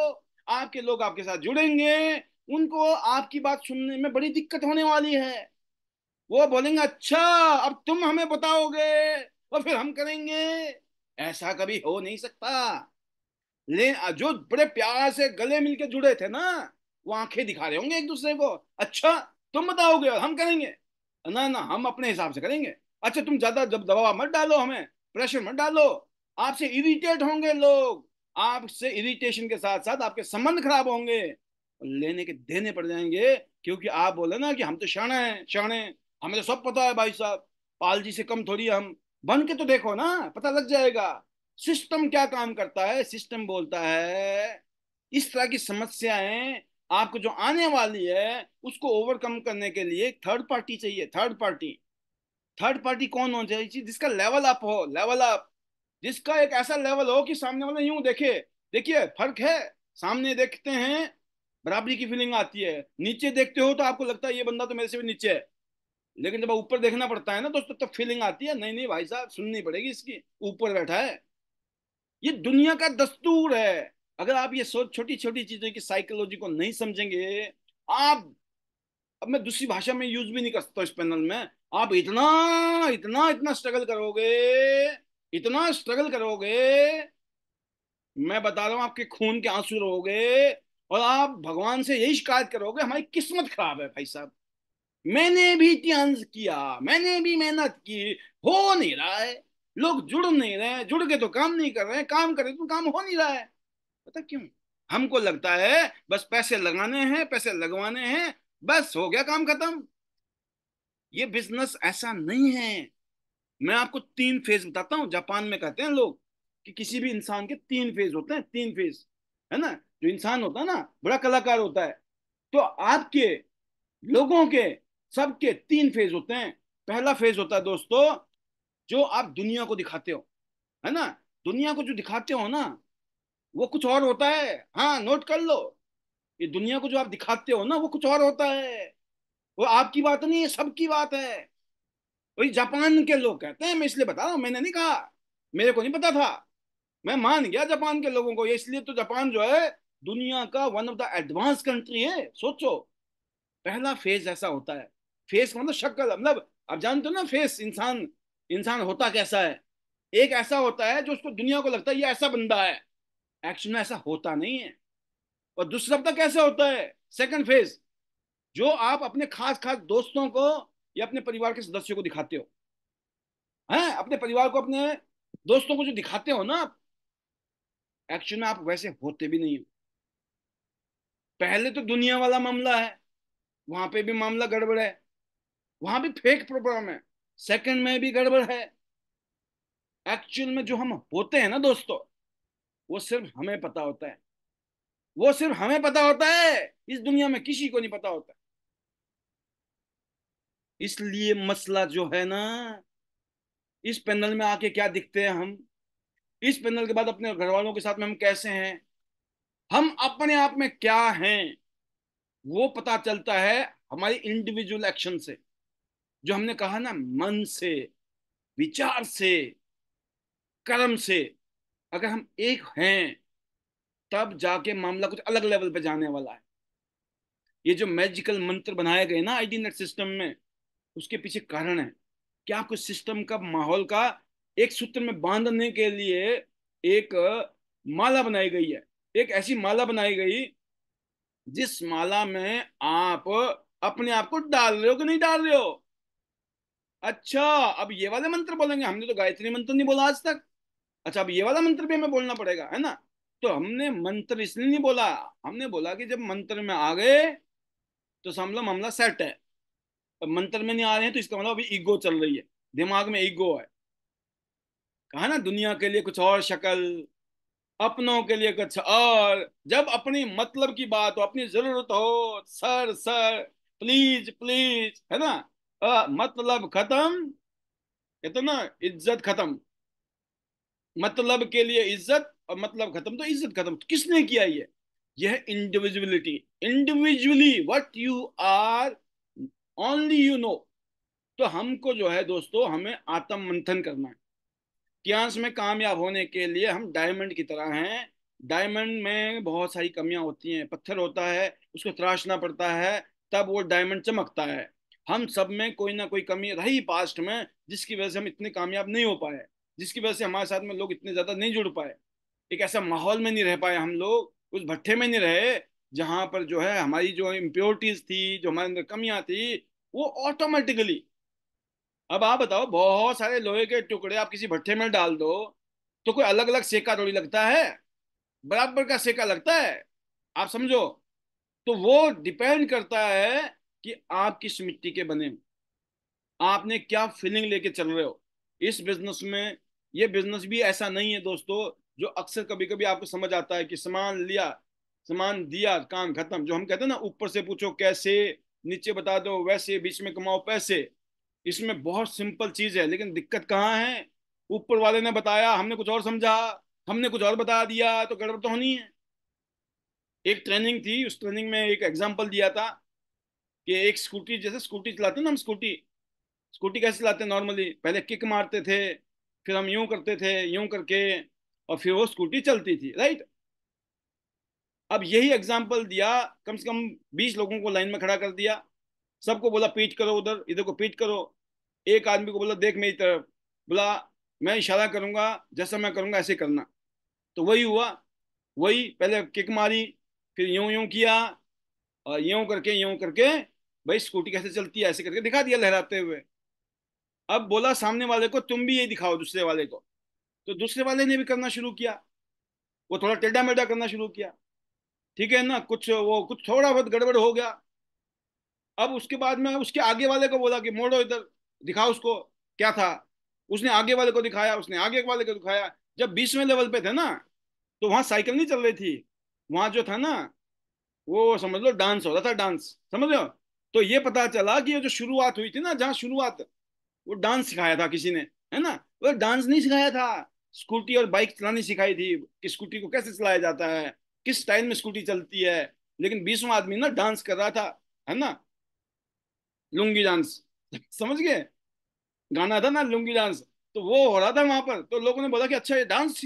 Speaker 1: आपके लोग आपके साथ जुड़ेंगे उनको आपकी बात सुनने में बड़ी दिक्कत होने वाली है वो बोलेंगे अच्छा अब तुम हमें बताओगे और फिर हम करेंगे ऐसा कभी हो नहीं सकता ले जो बड़े प्यार से गले मिलके जुड़े थे ना वो आंखें दिखा रहे होंगे एक दूसरे को अच्छा तुम बताओगे हम करेंगे ना ना हम अपने हिसाब से करेंगे अच्छा तुम ज्यादा जब दबाव मत डालो हमें प्रेशर मत डालो आपसे इरिटेट होंगे लोग आपसे इरिटेशन के साथ साथ आपके संबंध खराब होंगे लेने के देने पड़ जाएंगे क्योंकि आप बोले ना कि हम तो शरण हैं शरण है हमें तो सब पता है भाई साहब पाल जी से कम थोड़ी हम बन के तो देखो ना पता लग जाएगा सिस्टम क्या काम करता है सिस्टम बोलता है इस तरह की समस्याएं आपको जो आने वाली है उसको ओवरकम करने के लिए थर्ड पार्टी चाहिए थर्ड पार्टी थर्ड पार्टी कौन हो चाहिए जिसका लेवल अप हो लेवल अप जिसका एक ऐसा लेवल हो कि सामने वाला यूं देखे देखिए फर्क है सामने देखते हैं बराबरी की फीलिंग आती है नीचे देखते हो तो आपको लगता है ये बंदा तो मेरे से भी नीचे है लेकिन जब ऊपर देखना पड़ता है ना दोस्तों तो फीलिंग आती है नहीं नहीं भाई साहब सुननी पड़ेगी इसकी ऊपर बैठा है ये दुनिया का दस्तूर है अगर आप ये सोच छोटी छोटी चीजों की साइकोलॉजी को नहीं समझेंगे आप अब मैं दूसरी भाषा में यूज भी नहीं कर सकता इस पैनल में आप इतना इतना इतना स्ट्रगल करोगे इतना स्ट्रगल करोगे मैं बता रहा हूं आपके खून के आंसू रहोगे और आप भगवान से यही शिकायत करोगे हमारी किस्मत खराब है भाई साहब मैंने भी ध्यान किया मैंने भी मेहनत की हो नहीं रहा है लोग जुड़ नहीं रहे जुड़ के तो काम नहीं कर रहे काम कर तो काम हो नहीं रहा है पता क्यों हमको लगता है बस पैसे लगाने हैं पैसे लगवाने हैं बस हो गया काम खत्म ये बिजनेस ऐसा नहीं है मैं आपको तीन फेज बताता हूँ जापान में कहते हैं लोग कि किसी भी इंसान के तीन फेज होते हैं तीन फेज है ना जो इंसान होता है ना बड़ा कलाकार होता है तो आपके लोगों के सबके तीन फेज होते हैं पहला फेज होता है दोस्तों जो आप दुनिया को दिखाते हो है ना दुनिया को जो दिखाते हो ना वो कुछ और होता है हाँ नोट कर लो ये दुनिया को जो आप दिखाते हो ना वो कुछ और होता है वो आपकी बात नहीं है सबकी बात है वही जापान के लोग कहते हैं मैं इसलिए बता रहा हूं मैंने नहीं कहा मेरे को नहीं पता था मैं मान गया जापान के लोगों को इसलिए तो जापान जो है दुनिया का one of the advance country है सोचो पहला फेज ऐसा होता है फेस मतलब शक्ल मतलब आप जानते हो ना फेस इंसान इंसान होता कैसा है एक ऐसा होता है जो उसको दुनिया को लगता है ये ऐसा बंदा है एक्चुअल में ऐसा होता नहीं है और दूसरा शब्द कैसा होता है सेकंड फेज जो आप अपने खास खास दोस्तों को या अपने परिवार के सदस्यों को दिखाते हो है अपने परिवार को अपने दोस्तों को जो दिखाते हो ना आप एक्चुअल में आप वैसे होते भी नहीं हो पहले तो दुनिया वाला मामला है वहां पे भी मामला गड़बड़ है वहां भी फेक प्रोग्राम है सेकंड में भी गड़बड़ है एक्चुअल में जो हम होते हैं ना दोस्तों वो सिर्फ हमें पता होता है वो सिर्फ हमें पता होता है इस दुनिया में किसी को नहीं पता होता इसलिए मसला जो है ना इस पैनल में आके क्या दिखते हैं हम इस पैनल के बाद अपने घर वालों के साथ में हम कैसे हैं हम अपने आप में क्या हैं वो पता चलता है हमारी इंडिविजुअल एक्शन से जो हमने कहा ना मन से विचार से कर्म से अगर हम एक हैं तब जाके मामला कुछ अलग लेवल पर जाने वाला है ये जो मैजिकल मंत्र बनाए गए ना आईडी नेट सिस्टम में उसके पीछे कारण है क्या आपको सिस्टम का माहौल का एक सूत्र में बांधने के लिए एक माला बनाई गई है एक ऐसी माला बनाई गई जिस माला में आप अपने आप को डाल रहे हो कि नहीं डाल रहे हो अच्छा अब ये वाला मंत्र बोलेंगे हमने तो गायत्री मंत्र नहीं बोला आज तक अच्छा अब ये वाला मंत्र भी हमें बोलना पड़ेगा है ना तो हमने मंत्र इसलिए नहीं बोला हमने बोला कि जब मंत्र में आ गए तो समझो मामला सेट है मंत्र में नहीं आ रहे हैं तो इसका मतलब अभी ईगो चल रही है दिमाग में ईगो है कहा ना दुनिया के लिए कुछ और शक्ल अपनों के लिए कुछ और जब अपनी मतलब की बात हो अपनी जरूरत हो सर सर प्लीज प्लीज है ना मतलब खत्म कहते ना इज्जत खत्म मतलब के लिए इज्जत और मतलब खत्म तो इज्जत खत्म तो किसने किया ये यह individuality individually what you are only you know तो हमको जो है दोस्तों हमें आत्म मंथन करना है क्यांस में कामयाब होने के लिए हम डायमंड की तरह हैं डायमंड में बहुत सारी कमियां होती हैं पत्थर होता है उसको तराशना पड़ता है तब वो डायमंड चमकता है हम सब में कोई ना कोई कमी रही पास्ट में जिसकी वजह से हम इतने कामयाब नहीं हो पाए जिसकी वजह से हमारे साथ में लोग इतने ज़्यादा नहीं जुड़ पाए एक ऐसा माहौल में नहीं रह पाए हम लोग उस भट्ठे में नहीं रहे जहाँ पर जो है हमारी जो इम्प्योरिटीज थी जो हमारे अंदर कमियाँ थी वो ऑटोमेटिकली अब आप बताओ बहुत सारे लोहे के टुकड़े आप किसी भट्ठे में डाल दो तो कोई अलग अलग सेका थोड़ी लगता है बराबर का सेका लगता है आप समझो तो वो डिपेंड करता है कि आप किस मिट्टी के बने आपने क्या फीलिंग लेके चल रहे हो इस बिजनेस में ये बिजनेस भी ऐसा नहीं है दोस्तों जो अक्सर कभी कभी आपको समझ आता है कि सामान लिया सामान दिया काम खत्म जो हम कहते हैं ना ऊपर से पूछो कैसे नीचे बता दो वैसे बीच में कमाओ पैसे इसमें बहुत सिंपल चीज है लेकिन दिक्कत कहाँ है ऊपर वाले ने बताया हमने कुछ और समझा हमने कुछ और बता दिया तो गड़बड़ तो होनी है एक ट्रेनिंग थी उस ट्रेनिंग में एक एग्जाम्पल दिया था कि एक स्कूटी जैसे स्कूटी चलाते ना हम स्कूटी स्कूटी कैसे चलाते नॉर्मली पहले किक मारते थे फिर हम यूं करते थे यूं करके और फिर वो स्कूटी चलती थी राइट अब यही एग्जाम्पल दिया कम से कम बीस लोगों को लाइन में खड़ा कर दिया सबको बोला पीट करो उधर इधर को पीट करो एक आदमी को बोला देख मेरी तरफ बोला मैं इशारा करूंगा जैसा मैं करूंगा ऐसे करना तो वही हुआ वही पहले किक मारी फिर यूं यूं किया और यूं करके यूं करके भाई स्कूटी कैसे चलती है ऐसे करके दिखा दिया लहराते हुए अब बोला सामने वाले को तुम भी ये दिखाओ दूसरे वाले को तो दूसरे वाले ने भी करना शुरू किया वो थोड़ा टेढ़ा मेढ़ा करना शुरू किया ठीक है ना कुछ वो कुछ थोड़ा बहुत गड़बड़ हो गया अब उसके बाद में उसके आगे वाले को बोला कि मोड़ो इधर दिखाओ उसको क्या था उसने आगे वाले को दिखाया उसने आगे वाले को दिखाया जब बीसवें लेवल पे थे ना तो वहां साइकिल नहीं चल रही थी वहां जो था ना वो समझ लो डांस हो रहा था डांस समझ लो तो ये पता चला कि ये जो शुरुआत हुई थी ना जहाँ शुरुआत वो डांस सिखाया था किसी ने है ना वो डांस नहीं सिखाया था स्कूटी और बाइक चलानी सिखाई थी कि स्कूटी को कैसे चलाया जाता है किस स्टाइल में स्कूटी चलती है लेकिन बीसवा आदमी ना डांस कर रहा था है ना लुंगी डांस <laughs> समझ गए गाना था ना लुंगी डांस तो वो हो रहा था वहां पर तो लोगों ने बोला कि अच्छा ये डांस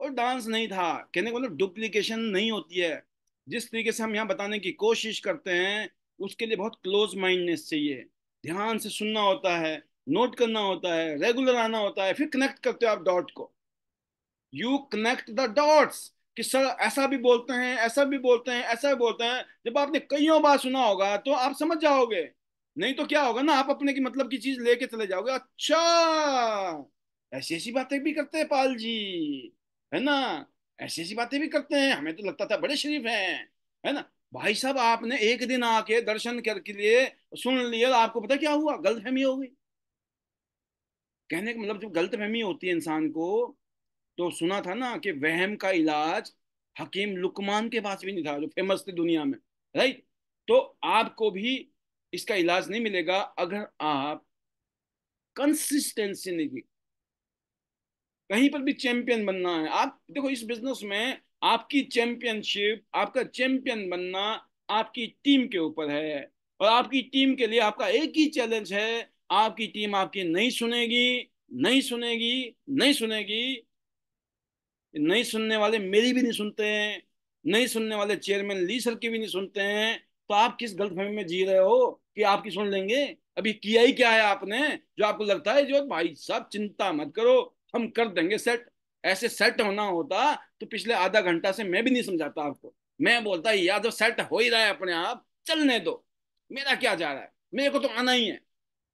Speaker 1: और डांस नहीं था कहने को मतलब डुप्लीकेशन नहीं होती है जिस तरीके से हम यहाँ बताने की कोशिश करते हैं उसके लिए बहुत क्लोज माइंडनेस चाहिए ध्यान से सुनना होता है नोट करना होता है रेगुलर आना होता है फिर कनेक्ट करते हो आप डॉट को यू कनेक्ट द डॉट्स कि सर ऐसा भी बोलते हैं ऐसा भी बोलते हैं ऐसा भी बोलते हैं जब आपने कईयों बार सुना होगा तो आप समझ जाओगे नहीं तो क्या होगा ना आप अपने की मतलब की चीज लेके चले जाओगे अच्छा ऐसी ऐसी बातें भी करते हैं पाल जी है ना ऐसी ऐसी बातें भी करते हैं हमें तो लगता था बड़े शरीफ हैं है ना भाई साहब आपने एक दिन आके दर्शन करके लिए सुन लिए आपको पता क्या हुआ गलत फहमी हो गई कहने का मतलब जब गलत फहमी होती है इंसान को तो सुना था ना कि वहम का इलाज हकीम लुकमान के पास भी नहीं था जो फेमस थे दुनिया में राइट तो आपको भी इसका इलाज नहीं मिलेगा अगर आप कंसिस्टेंसी नहीं कहीं पर भी चैंपियन बनना है आप देखो इस बिजनेस में आपकी चैंपियनशिप आपका चैंपियन बनना आपकी टीम के ऊपर है और आपकी टीम के लिए आपका एक ही चैलेंज है आपकी टीम आपकी नहीं सुनेगी नहीं सुनेगी नहीं सुनेगी नहीं सुनने वाले मेरी भी नहीं सुनते हैं नहीं सुनने वाले चेयरमैन ली सर की भी नहीं सुनते हैं तो आप किस गलतफहमी में जी रहे हो कि आपकी सुन लेंगे अभी किया ही क्या है आपने जो आपको लगता है जो भाई साहब चिंता मत करो हम कर देंगे सेट ऐसे सेट होना होता तो पिछले आधा घंटा से मैं भी नहीं समझाता आपको मैं बोलता या तो सेट हो ही रहा है अपने आप चलने दो मेरा क्या जा रहा है मेरे को तो आना ही है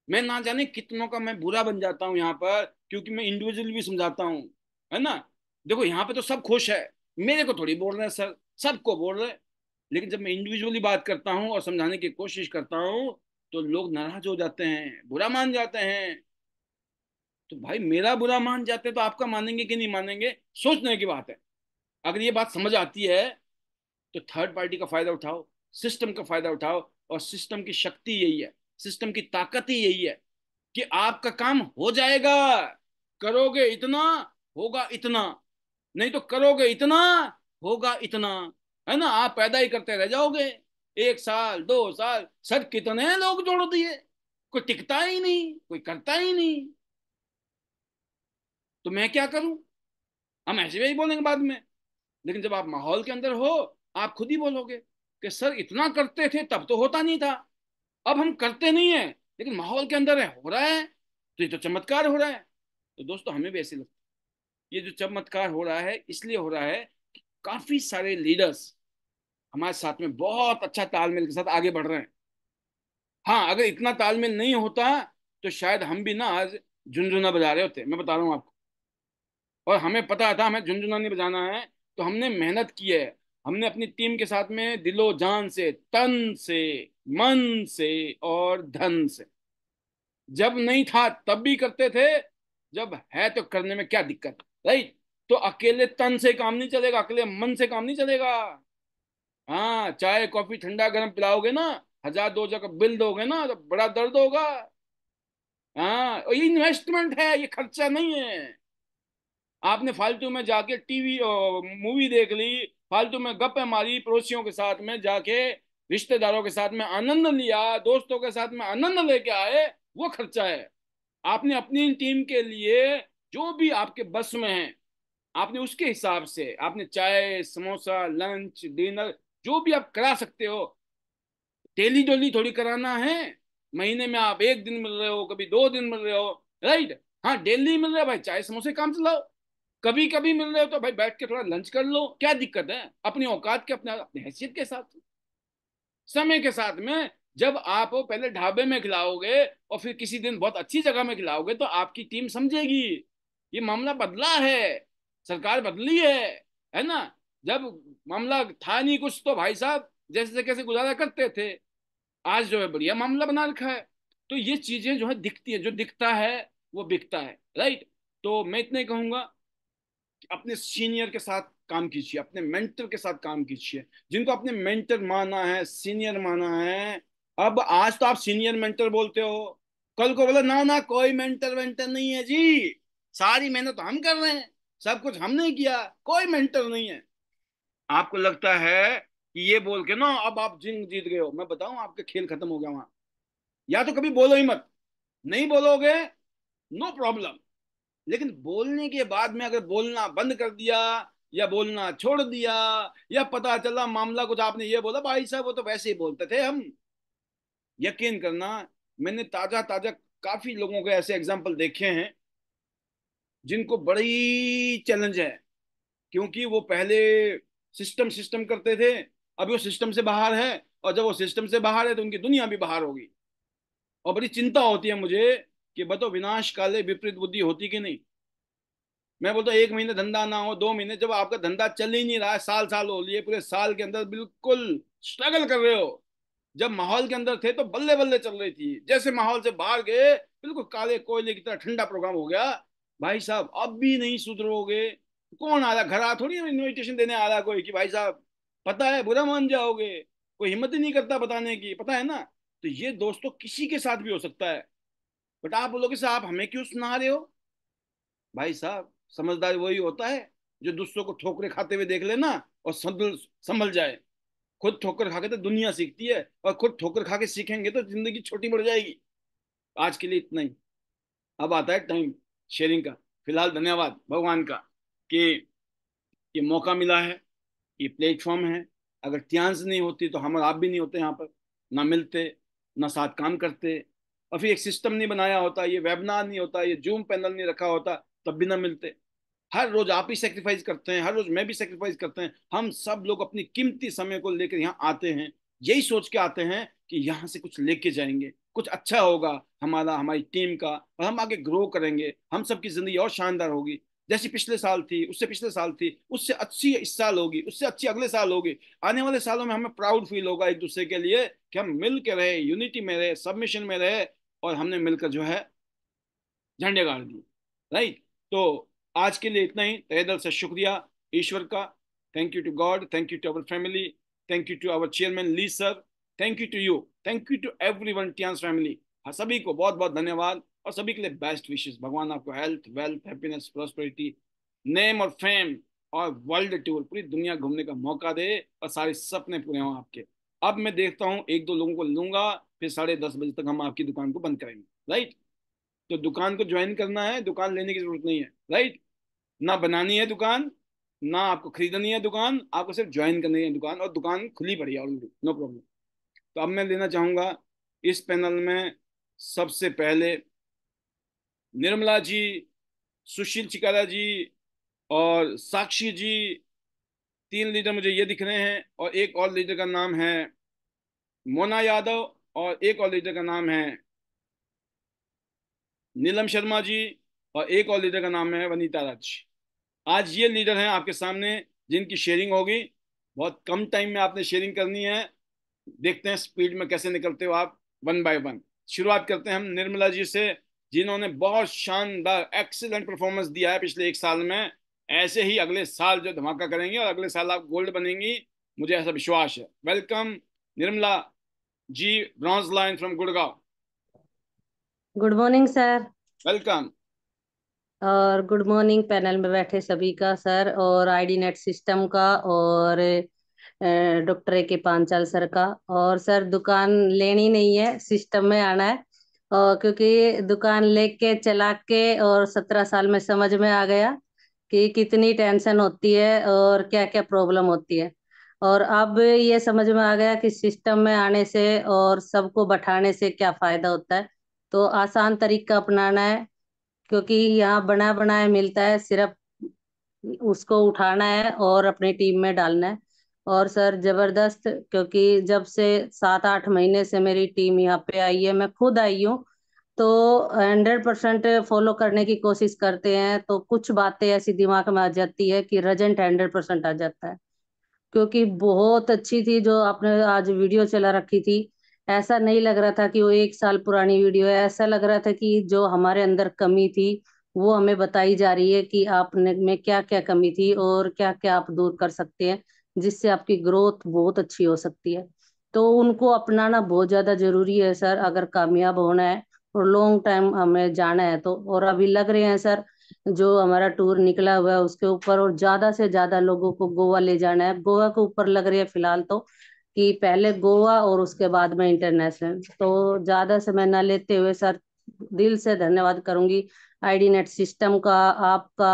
Speaker 1: मैं ना जाने कितनों का मैं बुरा बन जाता हूँ यहाँ पर क्योंकि मैं इंडिविजुअल भी समझाता हूँ है ना देखो यहाँ पे तो सब खुश है मेरे को थोड़ी बोल रहे हैं सर सबको बोल रहे हैं लेकिन जब मैं इंडिविजुअली बात करता हूँ और समझाने की कोशिश करता हूँ तो लोग नाराज हो जाते हैं बुरा मान जाते हैं तो भाई मेरा बुरा मान जाते तो आपका मानेंगे कि नहीं मानेंगे सोचने की बात है अगर ये बात समझ आती है तो थर्ड पार्टी का फायदा उठाओ सिस्टम का फायदा उठाओ और सिस्टम की शक्ति यही है सिस्टम की ताकत ही यही है कि आपका काम हो जाएगा करोगे इतना होगा इतना नहीं तो करोगे इतना होगा इतना है ना आप पैदा ही करते रह जाओगे एक साल दो साल सर कितने लोग जोड़ दिए कोई टिकता ही नहीं कोई करता ही नहीं तो मैं क्या करूं हम ऐसे भी बोलेंगे बाद में लेकिन जब आप माहौल के अंदर हो आप खुद ही बोलोगे कि सर इतना करते थे तब तो होता नहीं था अब हम करते नहीं है लेकिन माहौल के अंदर है हो रहा है तो ये तो चमत्कार हो रहा है तो दोस्तों हमें भी ऐसे लगता ये जो चमत्कार हो रहा है इसलिए हो रहा है कि काफी सारे लीडर्स हमारे साथ में बहुत अच्छा तालमेल के साथ आगे बढ़ रहे हैं हाँ अगर इतना तालमेल नहीं होता तो शायद हम भी ना आज झुंझुना बजा रहे होते मैं बता रहा हूँ आपको और हमें पता था हमें झुंझुनानी बजाना है तो हमने मेहनत की है हमने अपनी टीम के साथ में दिलो जान से तन से मन से और धन से जब नहीं था तब भी करते थे जब है तो करने में क्या दिक्कत राइट तो अकेले तन से काम नहीं चलेगा अकेले मन से काम नहीं चलेगा हाँ चाय कॉफी ठंडा गर्म पिलाओगे ना हजार दो हजार का बिल दोगे ना तो बड़ा दर्द होगा हाँ ये इन्वेस्टमेंट है ये खर्चा नहीं है आपने फालतू में जाके टीवी मूवी देख ली फालतू में गप्पे मारी पड़ोसियों के साथ में जाके रिश्तेदारों के साथ में आनंद लिया दोस्तों के साथ में आनंद लेके आए वो खर्चा है आपने अपनी टीम के लिए जो भी आपके बस में है आपने उसके हिसाब से आपने चाय समोसा लंच डिनर जो भी आप करा सकते हो टेली डोली थोड़ी कराना है महीने में आप एक दिन मिल रहे हो कभी दो दिन मिल रहे हो राइट हाँ डेली मिल रहा है भाई चाय समोसे काम चलाओ कभी कभी मिल रहे हो तो भाई बैठ के थोड़ा लंच कर लो क्या दिक्कत है अपनी औकात के अपने अपनी हैसियत के साथ समय के साथ में जब आप पहले ढाबे में खिलाओगे और फिर किसी दिन बहुत अच्छी जगह में खिलाओगे तो आपकी टीम समझेगी ये मामला बदला है सरकार बदली है है ना जब मामला था नहीं कुछ तो भाई साहब जैसे कैसे गुजारा करते थे आज जो है बढ़िया मामला बना रखा है तो ये चीजें जो है दिखती है जो दिखता है वो बिकता है राइट तो मैं इतने कहूंगा अपने सीनियर के साथ काम कीजिए अपने मेंटर के साथ काम कीजिए जिनको अपने मेंटर माना है सीनियर माना है अब आज तो आप सीनियर मेंटर बोलते हो कल को बोला ना ना कोई मेंटर वेंटर नहीं है जी सारी मेहनत तो हम कर रहे हैं सब कुछ हमने किया कोई मेंटर नहीं है आपको लगता है कि ये बोल के ना अब आप जिंग जीत गए हो मैं बताऊं आपके खेल खत्म हो गया वहां या तो कभी बोलो ही मत नहीं बोलोगे नो प्रॉब्लम लेकिन बोलने के बाद में अगर बोलना बंद कर दिया या बोलना छोड़ दिया या पता चला मामला कुछ आपने ये बोला भाई साहब वो तो वैसे ही बोलते थे हम यकीन करना मैंने ताजा ताजा काफी लोगों के ऐसे एग्जाम्पल देखे हैं जिनको बड़ी चैलेंज है क्योंकि वो पहले सिस्टम सिस्टम करते थे अभी वो सिस्टम से बाहर है और जब वो सिस्टम से बाहर है तो उनकी दुनिया भी बाहर होगी और बड़ी चिंता होती है मुझे कि बताओ विनाश काले विपरीत बुद्धि होती कि नहीं मैं बोलता एक महीने धंधा ना हो दो महीने जब आपका धंधा चल ही नहीं रहा है साल साल हो लिए पूरे साल के अंदर बिल्कुल स्ट्रगल कर रहे हो जब माहौल के अंदर थे तो बल्ले बल्ले चल रही थी जैसे माहौल से बाहर गए बिल्कुल काले कोयले की तरह ठंडा प्रोग्राम हो गया भाई साहब अब भी नहीं सुधरोगे कौन आ रहा घर आ थोड़ी इन्विटेशन देने आ रहा कोई कि भाई साहब पता है बुरा मान जाओगे कोई हिम्मत ही नहीं करता बताने की पता है ना तो ये दोस्तों किसी के साथ भी हो सकता है बट आप बोलोगे साहब हमें क्यों सुना रहे हो भाई साहब समझदार वही होता है जो दूसरों को ठोकरे खाते हुए देख लेना और संभल संभल जाए खुद ठोकर खा के तो दुनिया सीखती है और खुद ठोकर खा के सीखेंगे तो जिंदगी छोटी बढ़ जाएगी आज के लिए इतना ही अब आता है टाइम शेयरिंग का फिलहाल धन्यवाद भगवान का कि ये मौका मिला है ये प्लेटफॉर्म है अगर त्यांस नहीं होती तो हम आप भी नहीं होते यहाँ पर ना मिलते ना साथ काम करते अभी एक सिस्टम नहीं बनाया होता ये वेबिनार नहीं होता ये जूम पैनल नहीं रखा होता तब भी ना मिलते हर रोज आप ही सेक्रीफाइस करते हैं हर रोज मैं भी सेक्रीफाइस करते हैं हम सब लोग अपनी कीमती समय को लेकर यहाँ आते हैं यही सोच के आते हैं कि यहाँ से कुछ लेके जाएंगे कुछ अच्छा होगा हमारा हमारी टीम का और हम आगे ग्रो करेंगे हम सबकी जिंदगी और शानदार होगी जैसी पिछले साल थी उससे पिछले साल थी उससे अच्छी इस साल होगी उससे अच्छी अगले साल होगी आने वाले सालों में हमें प्राउड फील होगा एक दूसरे के लिए कि हम मिल के रहे यूनिटी में रहे सबमिशन में रहे और हमने मिलकर जो है झंडे गाड़ दिए राइट तो आज के लिए इतना ही तय से शुक्रिया ईश्वर का thank you to God thank you to our family thank you to our chairman Lee sir thank you to you thank you to every one Tiens family सभी को बहुत बहुत धन्यवाद और सभी के लिए बेस्ट विशेष भगवान आपको health wealth happiness prosperity name और फेम और वर्ल्ड टूर पूरी दुनिया घूमने का मौका दे और सारे सपने पूरे हों आपके अब मैं देखता हूँ एक दो लोगों को लूंगा फिर साढ़े दस बजे तक हम आपकी दुकान को बंद करेंगे राइट तो दुकान को ज्वाइन करना है दुकान लेने की जरूरत नहीं है राइट ना बनानी है दुकान ना आपको खरीदनी है दुकान आपको सिर्फ ज्वाइन करनी है दुकान और दुकान खुली पड़ी है ऑलरेडी नो प्रॉब्लम तो अब मैं लेना चाहूँगा इस पैनल में सबसे पहले निर्मला जी सुशील चिकारा जी और साक्षी जी तीन लीडर मुझे ये दिख रहे हैं और एक और लीडर का नाम है मोना यादव और एक और लीडर का नाम है नीलम शर्मा जी और एक और लीडर का नाम है वनीता राज आज ये लीडर हैं आपके सामने जिनकी शेयरिंग होगी बहुत कम टाइम में आपने शेयरिंग करनी है देखते हैं स्पीड में कैसे निकलते हो आप वन बाय वन शुरुआत करते हैं हम निर्मला जी से जिन्होंने बहुत शानदार एक्सीलेंट परफॉर्मेंस दिया है पिछले एक साल में ऐसे ही अगले साल जो धमाका करेंगे और अगले साल आप गोल्ड बनेंगी मुझे ऐसा विश्वास है welcome Nirmala ji bronze line from Gurgaon
Speaker 2: good morning sir welcome और गुड मॉर्निंग पैनल में बैठे सभी का सर और आईडी नेट सिस्टम का और डॉक्टर ए के पांचाल सर का और सर दुकान लेनी नहीं है सिस्टम में आना है और क्योंकि दुकान लेके चला के और सत्रह साल में समझ में आ गया कि कितनी टेंशन होती है और क्या क्या प्रॉब्लम होती है और अब ये समझ में आ गया कि सिस्टम में आने से और सबको बैठाने से क्या फ़ायदा होता है तो आसान तरीका अपनाना है क्योंकि यहाँ बना बनाया मिलता है सिर्फ उसको उठाना है और अपनी टीम में डालना है और सर ज़बरदस्त क्योंकि जब से सात आठ महीने से मेरी टीम यहाँ पे आई है मैं खुद आई हूँ तो हंड्रेड परसेंट फॉलो करने की कोशिश करते हैं तो कुछ बातें ऐसी दिमाग में आ जाती है कि रजेंट हंड्रेड परसेंट आ जाता है क्योंकि बहुत अच्छी थी जो आपने आज वीडियो चला रखी थी ऐसा नहीं लग रहा था कि वो एक साल पुरानी वीडियो है ऐसा लग रहा था कि जो हमारे अंदर कमी थी वो हमें बताई जा रही है कि आपने में क्या क्या कमी थी और क्या क्या आप दूर कर सकते हैं जिससे आपकी ग्रोथ बहुत अच्छी हो सकती है तो उनको अपनाना बहुत ज़्यादा ज़रूरी है सर अगर कामयाब होना है और लॉन्ग टाइम हमें जाना है तो और अभी लग रहे हैं सर जो हमारा टूर निकला हुआ है उसके ऊपर और ज्यादा से ज्यादा लोगों को गोवा ले जाना है गोवा के ऊपर लग रही है फिलहाल तो कि पहले गोवा और उसके बाद में इंटरनेशनल तो ज्यादा समय न लेते हुए सर दिल से धन्यवाद करूंगी आईडी नेट सिस्टम का आपका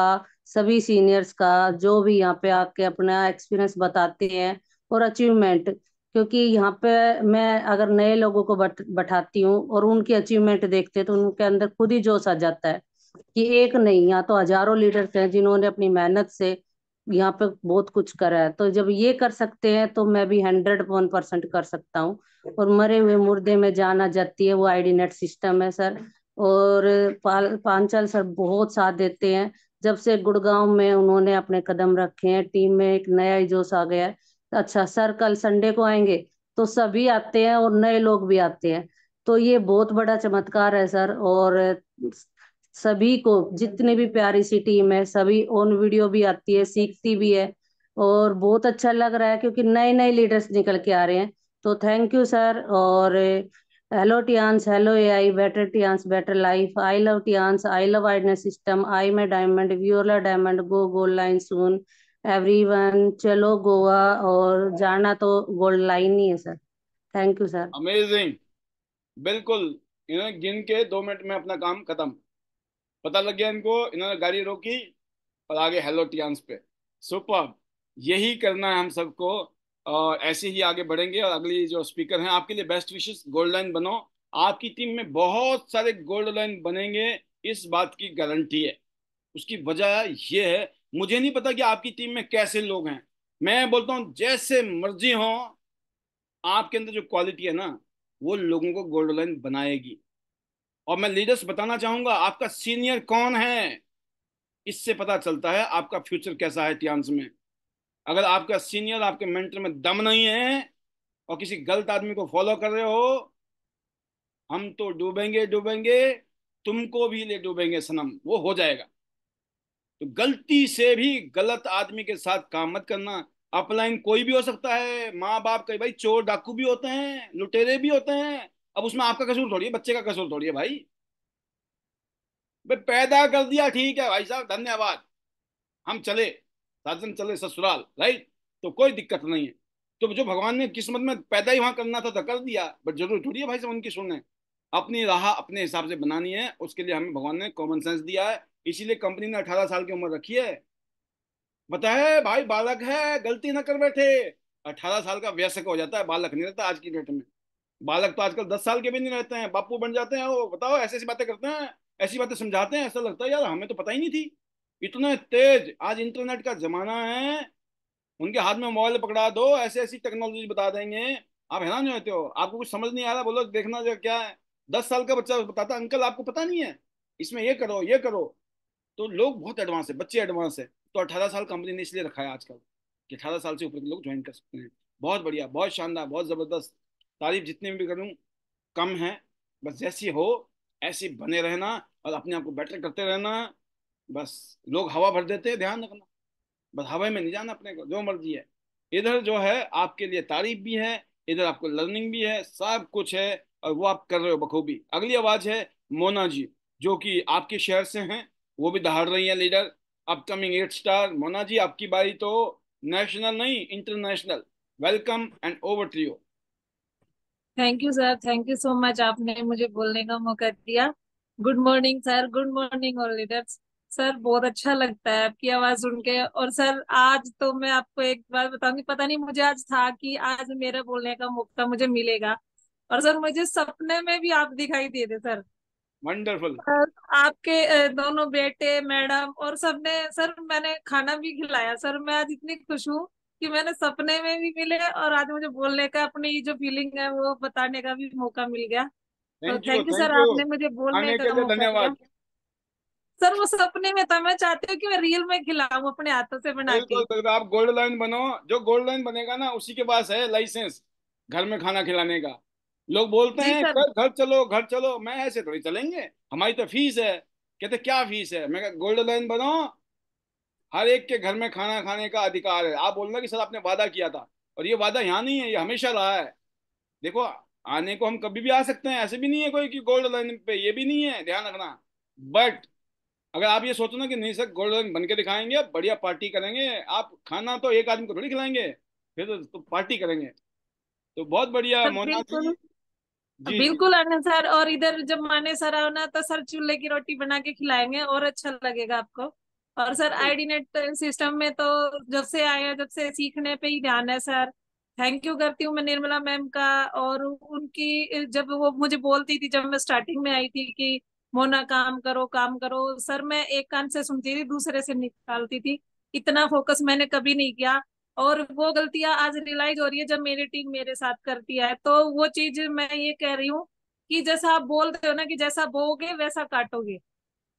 Speaker 2: सभी सीनियर्स का जो भी यहाँ पे आके अपना एक्सपीरियंस बताते हैं और अचीवमेंट क्योंकि यहाँ पे मैं अगर नए लोगों को बठ, बैठाती हूँ और उनकी अचीवमेंट देखते हैं तो उनके अंदर खुद ही जोश आ जाता है कि एक नहीं यहाँ तो हजारों लीडर्स हैं जिन्होंने अपनी मेहनत से यहाँ पे बहुत कुछ करा है तो जब ये कर सकते हैं तो मैं भी हंड्रेड वन परसेंट कर सकता हूँ और मरे हुए मुर्दे में जाना जाती है वो आईडी नेट सिस्टम है सर और पाल पांचाल सर बहुत साथ देते हैं जब से गुड़गांव में उन्होंने अपने कदम रखे हैं टीम में एक नया जोश आ गया है अच्छा सर कल संडे को आएंगे तो सभी आते हैं और नए लोग भी आते हैं तो ये बहुत बड़ा चमत्कार है सर और सभी को जितने भी प्यारी सी टीम है सभी ऑन वीडियो भी आती है सीखती भी है और बहुत अच्छा लग रहा है क्योंकि नए नए लीडर्स निकल के आ रहे हैं तो थैंक यू सर और hello Tiens hello a I better Tiens better life I love Tiens I love IDnet system I am diamond diamond go gold line soon everyone चलो गोवा और जाना तो गोल्ड लाइन ही है sir thank you sir
Speaker 1: amazing बिल्कुल इन्होंने गिन के दो मिनट में अपना काम खत्म पता लग गया इनको इन्होंने गाड़ी रोकी और आगे हेलो टियांस पे सुपर यही करना है हम सबको और ऐसे ही आगे बढ़ेंगे और अगली जो स्पीकर हैं आपके लिए बेस्ट विशेष गोल्ड लाइन बनो आपकी टीम में बहुत सारे गोल्ड लाइन बनेंगे इस बात की गारंटी है उसकी वजह यह है मुझे नहीं पता कि आपकी टीम में कैसे लोग हैं मैं बोलता हूँ जैसे मर्जी हो आपके अंदर जो क्वालिटी है ना वो लोगों को गोल्ड लाइन बनाएगी और मैं लीडर्स बताना चाहूंगा आपका सीनियर कौन है इससे पता चलता है आपका फ्यूचर कैसा है टियांस में अगर आपका सीनियर आपके मेंटर में दम नहीं है और किसी गलत आदमी को फॉलो कर रहे हो हम तो डूबेंगे डूबेंगे तुमको भी ले डूबेंगे सनम वो हो जाएगा तो गलती से भी गलत आदमी के साथ काम मत करना अपलाइन कोई भी हो सकता है माँ बाप कई भाई चोर डाकू भी होते हैं लुटेरे भी होते हैं अब उसमें आपका कसूर थोड़ी है बच्चे का कसूर थोड़ी है भाई भाई पैदा कर दिया ठीक है भाई साहब धन्यवाद हम चले साधन चले ससुराल राइट तो कोई दिक्कत नहीं है तो जो भगवान ने किस्मत में पैदा ही वहां करना था तो कर दिया बट जरूर थोड़ी है भाई साहब उनकी सुनने अपनी राह अपने हिसाब से बनानी है उसके लिए हमें भगवान ने कॉमन सेंस दिया है इसीलिए कंपनी ने अठारह साल की उम्र रखी है बताए भाई बालक है गलती ना कर बैठे अठारह साल का व्यस्क हो जाता है बालक नहीं रहता आज की डेट में बालक तो आजकल दस साल के भी नहीं रहते हैं बापू बन जाते हैं वो बताओ ऐसी ऐसी बातें करते हैं ऐसी बातें समझाते हैं ऐसा लगता है यार हमें तो पता ही नहीं थी इतने तेज आज इंटरनेट का जमाना है उनके हाथ में मोबाइल पकड़ा दो ऐसी ऐसी टेक्नोलॉजी बता देंगे आप हैरान होते हो आपको कुछ समझ नहीं आ रहा बोलो देखना जो क्या है दस साल का बच्चा बताता अंकल आपको पता नहीं है इसमें ये करो ये करो तो लोग बहुत एडवांस है बच्चे एडवांस है तो अठारह साल कंपनी ने इसलिए रखा है आजकल कि अठारह साल से ऊपर के लोग ज्वाइन कर सकते हैं बहुत बढ़िया बहुत शानदार बहुत ज़बरदस्त तारीफ जितने भी करूँ कम है बस जैसी हो ऐसी बने रहना और अपने आप को बेटर करते रहना बस लोग हवा भर देते हैं ध्यान रखना बस हवा में नहीं जाना अपने को जो मर्जी है इधर जो है आपके लिए तारीफ भी है इधर आपको लर्निंग भी है सब कुछ है और वो आप कर रहे हो बखूबी अगली आवाज़ है मोना जी जो कि आपके शहर से हैं वो भी दहाड़ रही हैं leader upcoming eight star Mona ji आपकी बारी तो नेशनल नहीं international welcome and over to you
Speaker 3: thank you sir thank you so much आपने मुझे बोलने का मौका दिया good morning sir good morning all leaders sir बहुत अच्छा लगता है आपकी आवाज सुन के और सर आज तो मैं आपको एक बार बताऊंगी पता नहीं मुझे आज था कि आज मेरा बोलने का मौका मुझे मिलेगा और सर मुझे सपने में भी आप दिखाई दे रहे सर वंडरफुल आपके दोनों बेटे मैडम और सबने सर मैंने खाना भी खिलाया सर मैं आज इतनी खुश हूँ कि मैंने सपने में भी मिले और आज मुझे बोलने का अपनी जो फीलिंग है वो बताने का भी मौका मिल गया थैंक यू सर आपने मुझे बोलने का धन्यवाद सर वो सपने में था मैं चाहती हूँ कि मैं रियल में खिलाऊ अपने हाथों से बना
Speaker 1: के आप गोल्ड लाइन बनो जो गोल्ड लाइन बनेगा ना उसी के पास है लाइसेंस घर में खाना खिलाने का लोग बोलते हैं घर चलो घर चलो मैं ऐसे थोड़ी चलेंगे हमारी तो फीस है कहते क्या फीस है मैं गोल्ड लाइन बनाओ हर एक के घर में खाना खाने का अधिकार है आप बोलना कि सर आपने वादा किया था और ये वादा यहाँ नहीं है ये हमेशा रहा है देखो आने को हम कभी भी आ सकते हैं ऐसे भी नहीं है कोई कि गोल्ड लाइन पे ये भी नहीं है ध्यान रखना बट अगर आप ये सोचो ना कि नहीं सर गोल्ड लाइन बन के दिखाएंगे बढ़िया पार्टी करेंगे आप खाना तो एक आदमी को थोड़ी खिलाएंगे फिर तो, तो पार्टी करेंगे तो बहुत बढ़िया मोना बिल्कुल
Speaker 3: आनंद सर और इधर जब माने सर आओ ना तो सर चूल्हे की रोटी बना के खिलाएंगे और अच्छा लगेगा आपको और सर नेट सिस्टम में तो जब से आया जब से सीखने पे ही ध्यान है सर थैंक यू करती हूँ मैं निर्मला मैम का और उनकी जब वो मुझे बोलती थी जब मैं स्टार्टिंग में आई थी कि मोना काम करो काम करो सर मैं एक कान से सुनती थी दूसरे से निकालती थी इतना फोकस मैंने कभी नहीं किया और वो गलतियां आज रियलाइज हो रही है जब मेरी टीम मेरे साथ करती है तो वो चीज मैं ये कह रही हूँ कि जैसा आप बोल रहे हो ना कि जैसा बोगे वैसा काटोगे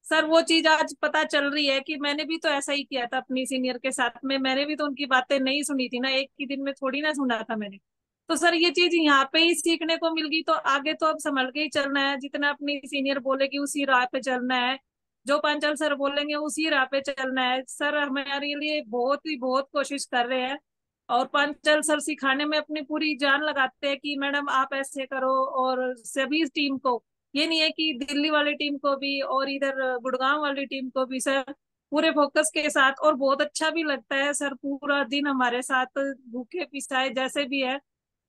Speaker 3: सर वो चीज आज पता चल रही है कि मैंने भी तो ऐसा ही किया था अपनी सीनियर के साथ में मैंने भी तो उनकी बातें नहीं सुनी थी ना एक ही दिन में थोड़ी ना सुना था मैंने तो सर ये चीज यहाँ पे ही सीखने को मिल गई तो आगे तो अब संभल के ही चलना है जितना अपनी सीनियर बोलेगी उसी राह पे चलना है जो पांचाल सर बोलेंगे उसी राह पे चलना है सर हमारे लिए बहुत ही बहुत कोशिश कर रहे हैं और पांचाल सर सिखाने में अपनी पूरी जान लगाते हैं कि मैडम आप ऐसे करो और सभी टीम को ये नहीं है कि दिल्ली वाली टीम को भी और इधर गुड़गांव वाली टीम को भी सर पूरे फोकस के साथ और बहुत अच्छा भी लगता है सर पूरा दिन हमारे साथ भूखे पिसाए जैसे भी है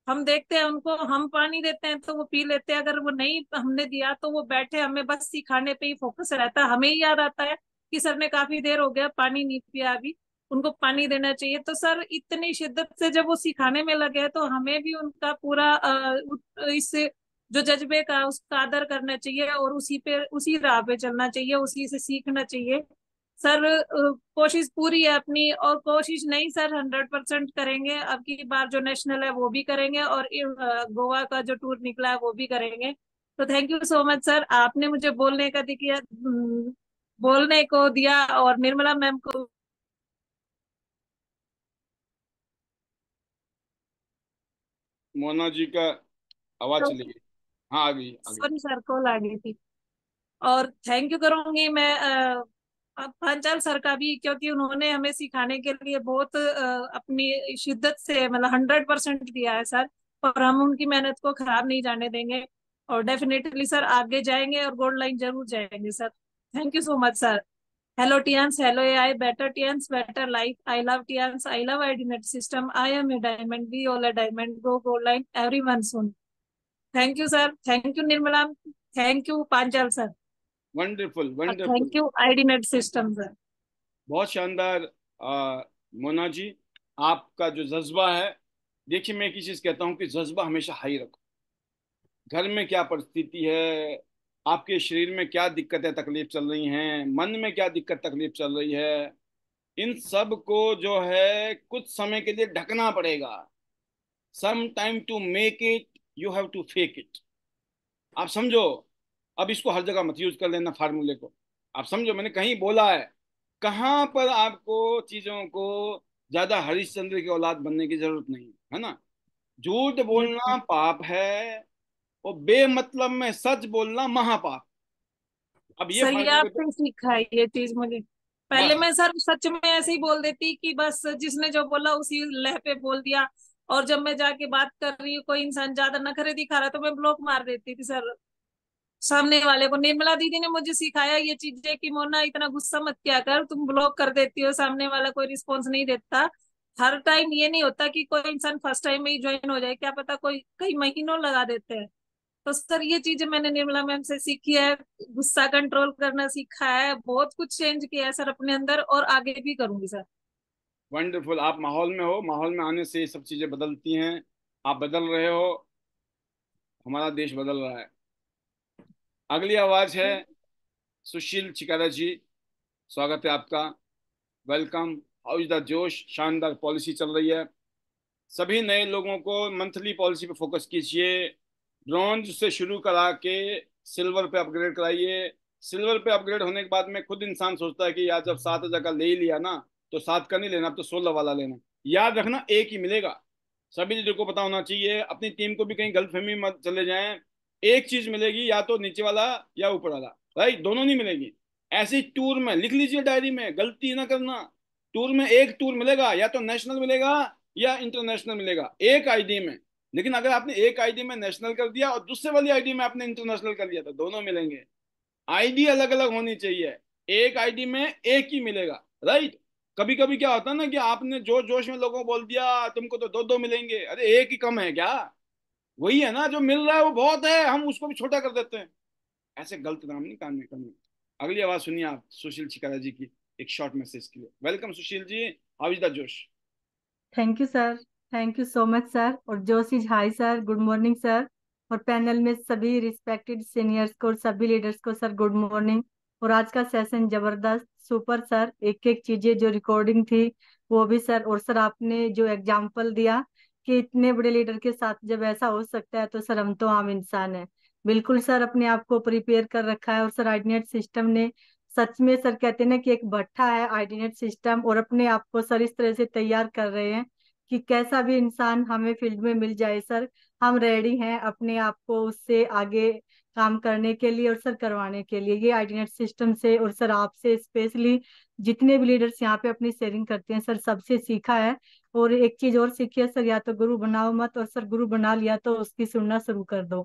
Speaker 3: हम देखते हैं उनको हम पानी देते हैं तो वो पी लेते हैं अगर वो नहीं हमने दिया तो वो बैठे हमें बस सिखाने पे ही फोकस रहता है हमें ही याद आता है कि सर ने काफी देर हो गया पानी नहीं पिया अभी उनको पानी देना चाहिए तो सर इतनी शिद्दत से जब वो सिखाने में लगे हैं तो हमें भी उनका पूरा इस जो जज्बे का उसका आदर करना चाहिए और उसी पे उसी राह पे चलना चाहिए उसी से सीखना चाहिए सर कोशिश पूरी है अपनी और कोशिश नहीं सर हंड्रेड परसेंट करेंगे अब की बार जो नेशनल है वो भी करेंगे और गोवा का जो टूर निकला है वो भी करेंगे तो thank you so much sir आपने मुझे बोलने का दिया हम्म, बोलने को दिया और निर्मला मैम को
Speaker 1: मोना जी का आवाज तो चली गई हाँ आ गई सॉरी
Speaker 3: सर कॉल आ गई थी और थैंक यू करूंगी मैं आ, अब पांचाल सर का भी क्योंकि उन्होंने हमें सिखाने के लिए बहुत अपनी शिद्दत से मतलब हंड्रेड परसेंट दिया है सर और हम उनकी मेहनत को खराब नहीं जाने देंगे और डेफिनेटली सर आगे जाएंगे और गोल्ड लाइन जरूर जाएंगे sir thank you so much sir hello Tiens hello a I better Tiens better life I love Tiens I love IDnet system I am a diamond we all are diamond go gold line every soon thank you sir thank you Nirmala thank you Panchal sir
Speaker 1: wonderful wonderful thank
Speaker 3: you IDnet system sir
Speaker 1: बहुत शानदार मोना जी आपका जो जज्बा है देखिए मैं एक ही चीज़ कहता हूँ कि जज्बा हमेशा हाई रखो घर में क्या परिस्थिति है आपके शरीर में क्या दिक्कतें तकलीफ चल रही हैं मन में क्या दिक्कत तकलीफ चल रही है इन सब को जो है कुछ समय के लिए ढकना पड़ेगा some time to make it you have to fake it आप समझो अब इसको हर जगह मत यूज कर लेना फार्मूले को आप समझो मैंने कहीं बोला है कहाँ पर आपको चीजों को ज्यादा हरिश्चंद्र की औलाद बनने की जरूरत नहीं है ना झूठ बोलना पाप है और बेमतलब में सच बोलना महापाप अब ये सर
Speaker 3: आपने सीखा ये चीज मुझे
Speaker 1: पहले हाँ। मैं सर
Speaker 3: सच में ऐसे ही बोल देती कि बस जिसने जो बोला उसी लह पे बोल दिया और जब मैं जाके बात कर रही हूँ कोई इंसान ज्यादा नखरे दिखा रहा तो मैं ब्लॉक मार देती थी सर सामने वाले को निर्मला दीदी ने मुझे सिखाया ये चीजें कि मोना इतना गुस्सा मत क्या कर तुम ब्लॉक कर देती हो सामने वाला कोई रिस्पॉन्स नहीं देता हर टाइम ये नहीं होता कि कोई इंसान फर्स्ट टाइम में ही ज्वाइन हो जाए क्या पता कोई कई महीनों लगा देते हैं तो सर ये चीजें मैंने निर्मला मैम से सीखी है गुस्सा कंट्रोल करना सीखा है बहुत कुछ चेंज किया है सर अपने अंदर और आगे भी करूंगी सर
Speaker 1: वंडरफुल आप माहौल में हो माहौल में आने से ये सब चीजें बदलती हैं आप बदल रहे हो हमारा देश बदल रहा है अगली आवाज है सुशील चिकारा जी स्वागत है आपका वेलकम हाउ इज द जोश शानदार पॉलिसी चल रही है सभी नए लोगों को मंथली पॉलिसी पे फोकस कीजिए ब्रॉन्ज से शुरू करा के सिल्वर पे अपग्रेड कराइए सिल्वर पे अपग्रेड होने के बाद में खुद इंसान सोचता है कि यार जब सात हजार का ले ही लिया ना तो सात का नहीं लेना अब तो सोलह वाला लेना याद रखना एक ही मिलेगा सभी लीडर को पता होना चाहिए अपनी टीम को भी कहीं गलतफहमी मत चले जाएं एक चीज मिलेगी या तो नीचे वाला या ऊपर वाला राइट दोनों नहीं मिलेगी ऐसी टूर में लिख लीजिए डायरी में गलती ना करना टूर में एक टूर मिलेगा या तो नेशनल मिलेगा या इंटरनेशनल मिलेगा एक आईडी में लेकिन अगर आपने एक आईडी में नेशनल कर दिया और दूसरे वाली आईडी में आपने इंटरनेशनल कर लिया तो दोनों मिलेंगे आईडी अलग अलग होनी चाहिए एक आईडी में एक ही मिलेगा राइट कभी कभी क्या होता है ना कि आपने जो जोश में लोगों को बोल दिया तुमको तो दो दो मिलेंगे अरे एक ही कम है क्या वही है ना जो मिल रहा है वो बहुत है हम उसको भी छोटा कर देते हैं ऐसे गलत काम नहीं काम नहीं करना अगली आवाज सुनिए आप सुशील छिकारा जी की एक शॉर्ट मैसेज के लिए welcome Sushil ji how is the josh
Speaker 4: thank you sir thank you so much sir और josh is high sir good morning sir और पैनल में सभी रिस्पेक्टेड सीनियर्स को और सभी लीडर्स को सर गुड मॉर्निंग और आज का सेशन जबरदस्त सुपर सर एक एक चीजें जो रिकॉर्डिंग थी वो भी सर और सर आपने जो एग्जाम्पल दिया कि इतने बड़े लीडर के साथ जब ऐसा हो सकता है तो सर हम तो आम इंसान है बिल्कुल सर अपने आप को प्रिपेयर कर रखा है और सर आइडिनेट सिस्टम ने सच में सर कहते हैं ना कि एक भट्ठा है आइडिनेट सिस्टम और अपने आप को सर इस तरह से तैयार कर रहे हैं कि कैसा भी इंसान हमें फील्ड में मिल जाए सर हम रेडी हैं अपने आप को उससे आगे काम करने के लिए और सर करवाने के लिए ये आर्डिनेट सिस्टम से और सर आपसे स्पेशली जितने भी लीडर्स यहाँ पे अपनी शेयरिंग करते हैं सर सबसे सीखा है और एक चीज और सीखिए सर या तो गुरु बनाओ मत और सर गुरु बना लिया तो उसकी सुनना शुरू कर दो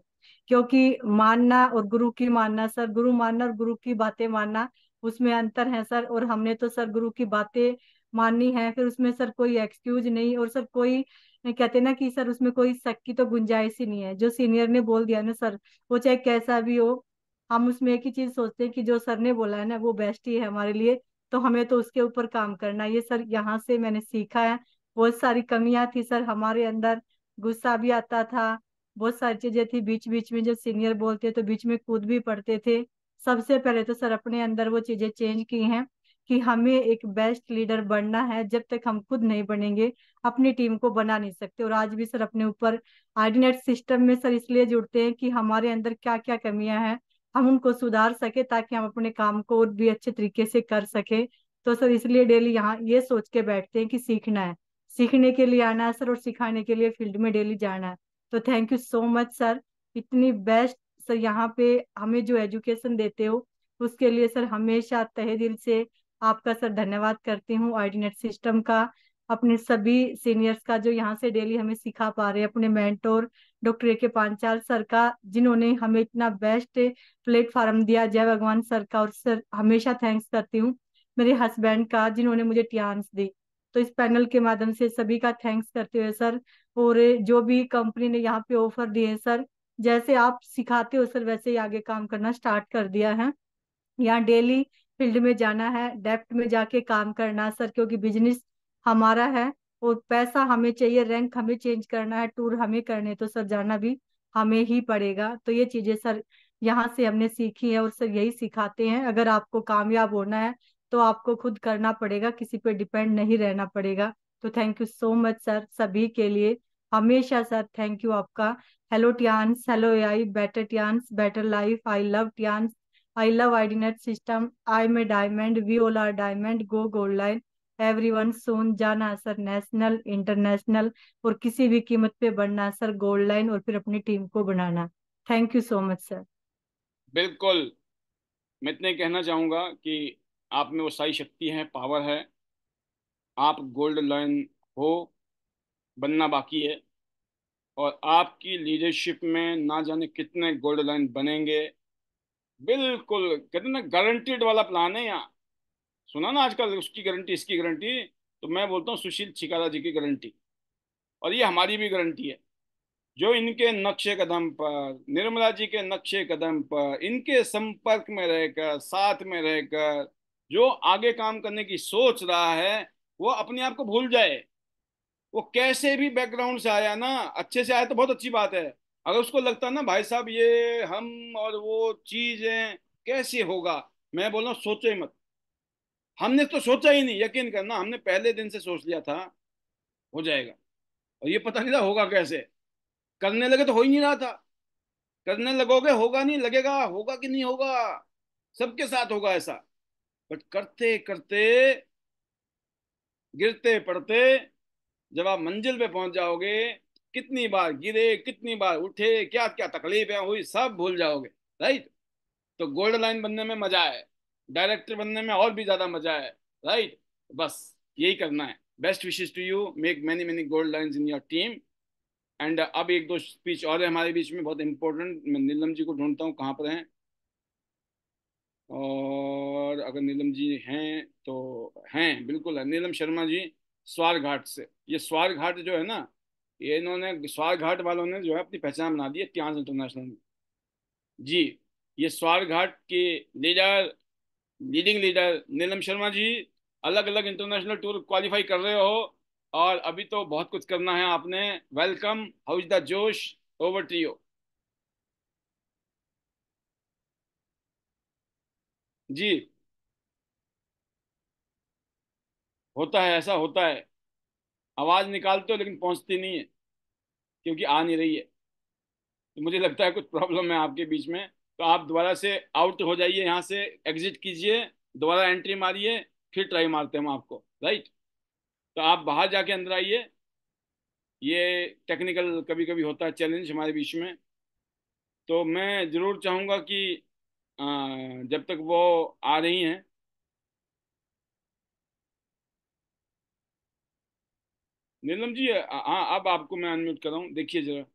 Speaker 4: क्योंकि मानना और गुरु की मानना सर गुरु मानना और गुरु की बातें मानना उसमें अंतर है सर और हमने तो सर गुरु की बातें माननी है फिर उसमें सर कोई एक्सक्यूज नहीं और सर कोई कहते ना कि सर उसमें कोई शक की तो गुंजाइश ही नहीं है जो सीनियर ने बोल दिया ना सर वो चाहे कैसा भी हो हम उसमें एक ही चीज सोचते हैं कि जो सर ने बोला है ना वो बेस्ट ही है हमारे लिए तो हमें तो उसके ऊपर काम करना ये सर यहाँ से मैंने सीखा है बहुत सारी कमियां थी सर हमारे अंदर गुस्सा भी आता था बहुत सारी चीजें थी बीच बीच में जब सीनियर बोलते तो बीच में कूद भी पड़ते थे सबसे पहले तो सर अपने अंदर वो चीजें चेंज की हैं कि हमें एक बेस्ट लीडर बनना है जब तक हम खुद नहीं बनेंगे अपनी टीम को बना नहीं सकते और आज भी सर अपने ऊपर आर्डिनेट सिस्टम में सर इसलिए जुड़ते हैं कि हमारे अंदर क्या क्या कमियां हैं हम उनको सुधार सके ताकि हम अपने काम को और भी अच्छे तरीके से कर सके तो सर इसलिए डेली यहाँ ये सोच के बैठते हैं कि सीखना है सीखने के लिए आना है सर और सिखाने के लिए फील्ड में डेली जाना है तो thank you so much sir इतनी बेस्ट सर यहाँ पे हमें जो एजुकेशन देते हो उसके लिए सर हमेशा तहे दिल से आपका सर धन्यवाद करती हूँ ऑर्डिनेट सिस्टम का अपने सभी सीनियर्स का जो यहाँ से डेली हमें सिखा पा रहे हैं अपने मेंटोर डॉक्टर ए के पांचाल सर का जिन्होंने हमें इतना बेस्ट प्लेटफॉर्म दिया जय भगवान सर का और सर हमेशा थैंक्स करती हूँ मेरे हस्बैंड का जिन्होंने मुझे टियांस दी तो इस पैनल के माध्यम से सभी का थैंक्स करते हुए सर और जो भी कंपनी ने यहाँ पे ऑफर दिए है सर जैसे आप सिखाते हो सर वैसे ही आगे काम करना स्टार्ट कर दिया है यहाँ डेली फील्ड में जाना है डेप्ट में जाके काम करना सर क्योंकि बिजनेस हमारा है और पैसा हमें चाहिए रैंक हमें चेंज करना है टूर हमें करने तो सर जाना भी हमें ही पड़ेगा तो ये चीजें सर यहाँ से हमने सीखी है और सर यही सिखाते हैं अगर आपको कामयाब होना है तो आपको खुद करना पड़ेगा किसी पे डिपेंड नहीं रहना पड़ेगा तो thank you so much sir सभी के लिए हमेशा सर थैंक यू आपका hello Tiens hello I better Tiens better life I love Tiens I love IDnet system I am diamond we all are diamond go gold line every one soon जाना sir national international और किसी भी कीमत पे बढ़ना sir gold line और फिर अपनी टीम को बनाना thank you so much sir
Speaker 1: बिल्कुल मैं इतने कहना चाहूंगा कि आप में वो सारी शक्ति है पावर है आप गोल्ड लाइन हो बनना बाकी है और आपकी लीडरशिप में ना जाने कितने गोल्ड लाइन बनेंगे बिल्कुल कहते ना गारंटीड वाला प्लान है यहाँ सुना ना आजकल उसकी गारंटी इसकी गारंटी तो मैं बोलता हूँ सुशील छिकारा जी की गारंटी और ये हमारी भी गारंटी है जो इनके नक्शे कदम पर निर्मला जी के नक्शे कदम पर इनके संपर्क में रहकर साथ में रहकर जो आगे काम करने की सोच रहा है वो अपने आप को भूल जाए वो कैसे भी बैकग्राउंड से आया ना अच्छे से आया तो बहुत अच्छी बात है अगर उसको लगता ना भाई साहब ये हम और वो चीजें कैसे होगा मैं बोल रहा हूँ सोचो ही मत हमने तो सोचा ही नहीं यकीन करना हमने पहले दिन से सोच लिया था हो जाएगा और ये पता नहीं था होगा कैसे करने लगे तो हो ही नहीं रहा था करने लगोगे होगा नहीं लगेगा होगा कि नहीं होगा सबके साथ होगा ऐसा बट करते करते गिरते पड़ते जब आप मंजिल पे पहुंच जाओगे कितनी बार गिरे कितनी बार उठे क्या क्या तकलीफें हुई सब भूल जाओगे राइट तो गोल्ड लाइन बनने में मजा है डायरेक्टर बनने में और भी ज्यादा मजा है राइट बस यही करना है best wishes to you make many many gold line in your team and अब एक दो स्पीच और है हमारे बीच में बहुत इंपॉर्टेंट मैं नीलम जी को ढूंढता हूँ कहाँ पर हैं और अगर नीलम जी हैं तो हैं बिल्कुल है नीलम शर्मा जी स्वार घाट से ये स्वार घाट जो है ना ये इन्होंने स्वार घाट वालों ने जो है अपनी पहचान बना दी है प्याज इंटरनेशनल में जी ये स्वार घाट के leader leading leader Neelam Sharma ji अलग अलग इंटरनेशनल टूर क्वालिफाई कर रहे हो और अभी तो बहुत कुछ करना है आपने welcome how is the josh over to you जी होता है ऐसा होता है आवाज निकालते हो लेकिन पहुंचती नहीं है क्योंकि आ नहीं रही है तो मुझे लगता है कुछ प्रॉब्लम है आपके बीच में तो आप दोबारा से आउट हो जाइए यहाँ से एग्जिट कीजिए दोबारा एंट्री मारिए फिर ट्राई मारते हम आपको राइट तो आप बाहर जाके अंदर आइए ये टेक्निकल कभी कभी होता है चैलेंज हमारे बीच में तो मैं ज़रूर चाहूँगा कि जब तक वो आ रही हैं नीलम जी हाँ अब आपको मैं अनम्यूट कर रहा हूँ देखिए जरा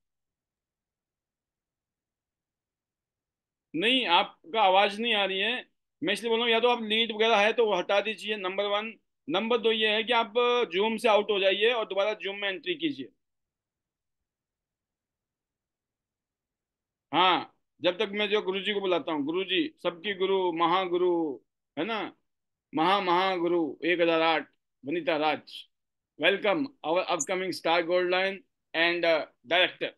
Speaker 1: नहीं आपका आवाज नहीं आ रही है मैं इसलिए बोल रहा हूँ या तो आप लीड वगैरह है तो वो हटा दीजिए नंबर वन नंबर दो ये है कि आप जूम से आउट हो जाइए और दोबारा जूम में एंट्री कीजिए हाँ जब तक मैं जो गुरु जी को बुलाता हूँ गुरु जी सबकी गुरु महागुरु है ना महा महागुरु एक हजार आठ Vanita Raj welcome our upcoming star gold line and director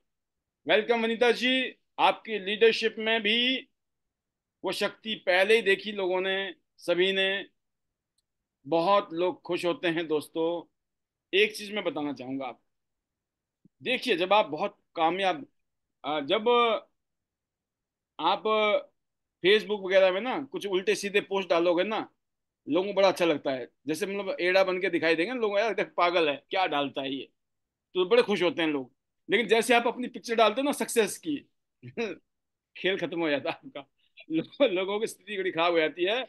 Speaker 1: welcome Vanita ji आपकी लीडरशिप में भी वो शक्ति पहले ही देखी लोगों ने सभी ने बहुत लोग खुश होते हैं दोस्तों एक चीज मैं बताना चाहूँगा आप देखिए जब आप बहुत कामयाब जब आप फेसबुक वगैरह में ना कुछ उल्टे सीधे पोस्ट डालोगे ना लोगों को बड़ा अच्छा लगता है जैसे मतलब एड़ा बन के दिखाई देंगे लोग यार देख पागल है क्या डालता है ये तो बड़े खुश होते हैं लोग लेकिन जैसे आप अपनी पिक्चर डालते हो ना सक्सेस की <laughs> खेल खत्म हो जाता है आपका लो, लोगों की स्थिति बड़ी खराब हो जाती है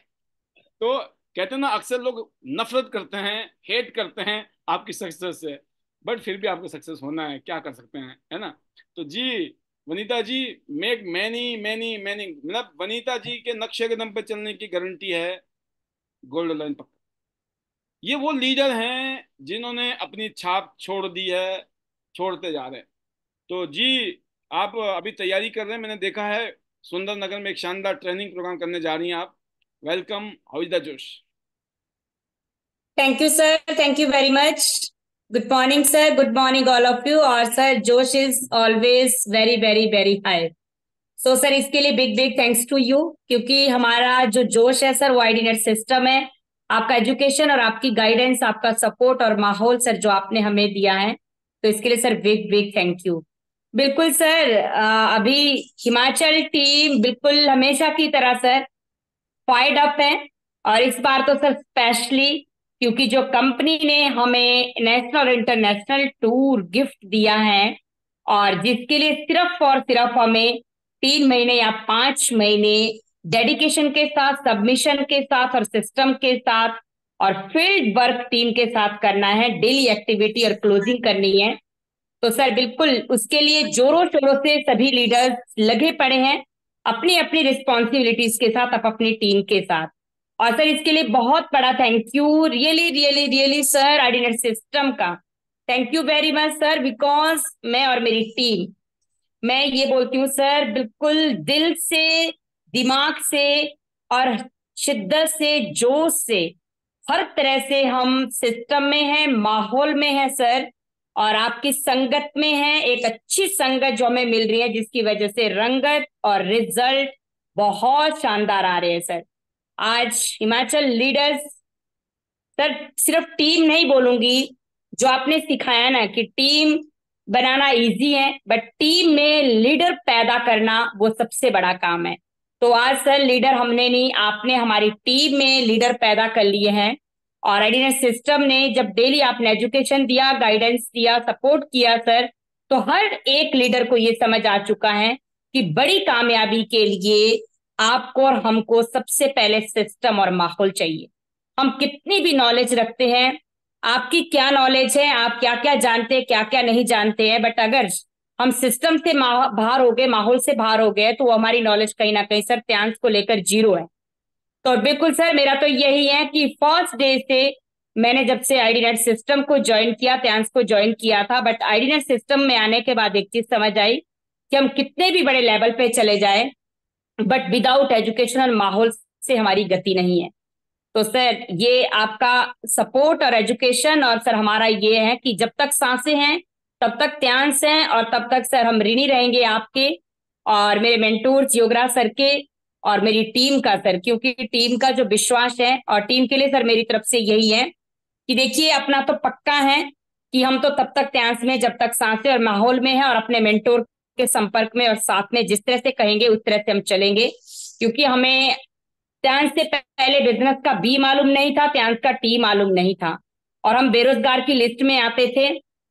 Speaker 1: तो कहते हैं ना अक्सर लोग नफरत करते हैं हेट करते हैं आपकी सक्सेस से बट फिर भी आपको सक्सेस होना है क्या कर सकते हैं है ना तो जी Vanita ji make many many many मतलब वनीता जी के नक्शे दम पर चलने की गारंटी है गोल्ड लाइन पक्का ये वो लीडर हैं जिन्होंने अपनी छाप छोड़ दी है छोड़ते जा रहे हैं तो जी आप अभी तैयारी कर रहे हैं मैंने देखा है सुंदर नगर में एक शानदार ट्रेनिंग प्रोग्राम करने जा रही हैं आप welcome how is the josh
Speaker 5: thank you sir thank you very much Good morning, sir. Good morning, all of you. और sir josh is always very very very high so sir इसके लिए big big thanks to you क्योंकि हमारा जो जोश है sir वो आईडीनेट system है आपका एजुकेशन और आपकी गाइडेंस आपका सपोर्ट और माहौल सर जो आपने हमें दिया है तो इसके लिए sir big big thank you बिल्कुल सर अभी हिमाचल टीम बिल्कुल हमेशा की तरह सर फाइड अप है और इस बार तो सर स्पेशली क्योंकि जो कंपनी ने हमें नेशनल इंटरनेशनल टूर गिफ्ट दिया है और जिसके लिए सिर्फ और सिर्फ हमें तीन महीने या पांच महीने डेडिकेशन के साथ सबमिशन के साथ और सिस्टम के साथ और फील्ड वर्क टीम के साथ करना है डेली एक्टिविटी और क्लोजिंग करनी है तो सर बिल्कुल उसके लिए जोरों शोरों से सभी लीडर्स लगे पड़े हैं अपनी अपनी रिस्पॉन्सिबिलिटीज के साथ अपनी टीम के साथ और सर इसके लिए बहुत बड़ा thank you really really really sir IDnet system का thank you very much sir because मैं और मेरी टीम मैं ये बोलती हूँ सर बिल्कुल दिल से दिमाग से और शिद्दत से जोश से हर तरह से हम सिस्टम में हैं माहौल में हैं सर और आपकी संगत में है एक अच्छी संगत जो हमें मिल रही है जिसकी वजह से रंगत और रिजल्ट बहुत शानदार आ रहे हैं सर आज हिमाचल लीडर्स सर सिर्फ टीम नहीं बोलूंगी जो आपने सिखाया ना कि टीम बनाना इजी है बट टीम में लीडर पैदा करना वो सबसे बड़ा काम है तो आज सर लीडर हमने नहीं आपने हमारी टीम में लीडर पैदा कर लिए हैं और एडीनेस सिस्टम ने जब डेली आपने एजुकेशन दिया गाइडेंस दिया सपोर्ट किया सर तो हर एक लीडर को ये समझ आ चुका है कि बड़ी कामयाबी के लिए आपको और हमको सबसे पहले सिस्टम और माहौल चाहिए हम कितनी भी नॉलेज रखते हैं आपकी क्या नॉलेज है आप क्या क्या जानते हैं क्या क्या नहीं जानते हैं बट अगर हम सिस्टम से बाहर हो गए माहौल से बाहर हो गए तो वो हमारी नॉलेज कहीं ना कहीं सर त्यांस को लेकर जीरो है तो बिल्कुल सर मेरा तो यही है कि फर्स्ट डे से मैंने जब से आई नेट सिस्टम को ज्वाइन किया त्यांस को ज्वाइन किया था बट आई नेट सिस्टम में आने के बाद एक चीज समझ आई कि हम कितने भी बड़े लेवल पे चले जाए बट विदाउट एजुकेशनल माहौल से हमारी गति नहीं है तो सर ये आपका सपोर्ट और एजुकेशन और सर हमारा ये है कि जब तक सांसें हैं तब तक त्यांस हैं और तब तक सर हम ऋणी रहेंगे आपके और मेरे मेंटोर योगराज सर के और मेरी टीम का सर क्योंकि टीम का जो विश्वास है और टीम के लिए सर मेरी तरफ से यही है कि देखिए अपना तो पक्का है कि हम तो तब तक त्यांस में जब तक सांसें और माहौल में है और अपने मेंटोर के संपर्क में और साथ में जिस तरह से कहेंगे उस तरह से हम चलेंगे क्योंकि हमें त्यांस से पहले बिजनेस का बी मालूम नहीं था त्यांस का टी मालूम नहीं था और हम बेरोजगार की लिस्ट में आते थे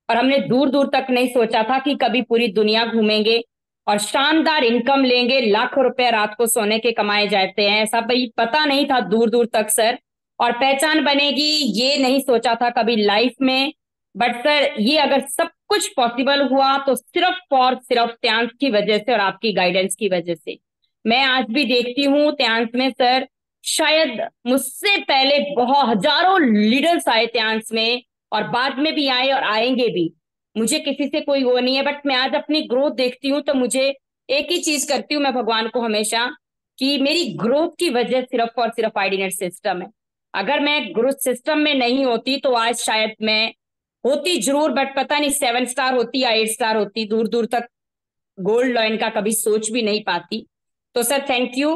Speaker 5: और हमने दूर दूर तक नहीं सोचा था कि कभी पूरी दुनिया घूमेंगे और शानदार इनकम लेंगे लाखों रुपए रात को सोने के कमाए जाते हैं ऐसा भाई पता नहीं था दूर दूर तक सर और पहचान बनेगी ये नहीं सोचा था कभी लाइफ में बट सर ये अगर सब कुछ पॉसिबल हुआ तो सिर्फ और सिर्फ त्यांस की वजह से और आपकी गाइडेंस की वजह से मैं आज भी देखती हूँ त्यांस में सर शायद मुझसे पहले बहुत हजारों लीडर्स आए त्यांस में और बाद में भी आए और आएंगे भी मुझे किसी से कोई वो नहीं है बट मैं आज अपनी ग्रोथ देखती हूँ तो मुझे एक ही चीज करती हूँ मैं भगवान को हमेशा कि मेरी ग्रोथ की वजह सिर्फ और सिर्फ आईडीनेट सिस्टम है अगर मैं ग्रोथ सिस्टम में नहीं होती तो आज शायद मैं होती जरूर बट पता नहीं सेवन स्टार होती या एट स्टार होती दूर दूर तक गोल्ड लॉइन का कभी सोच भी नहीं पाती तो सर थैंक यू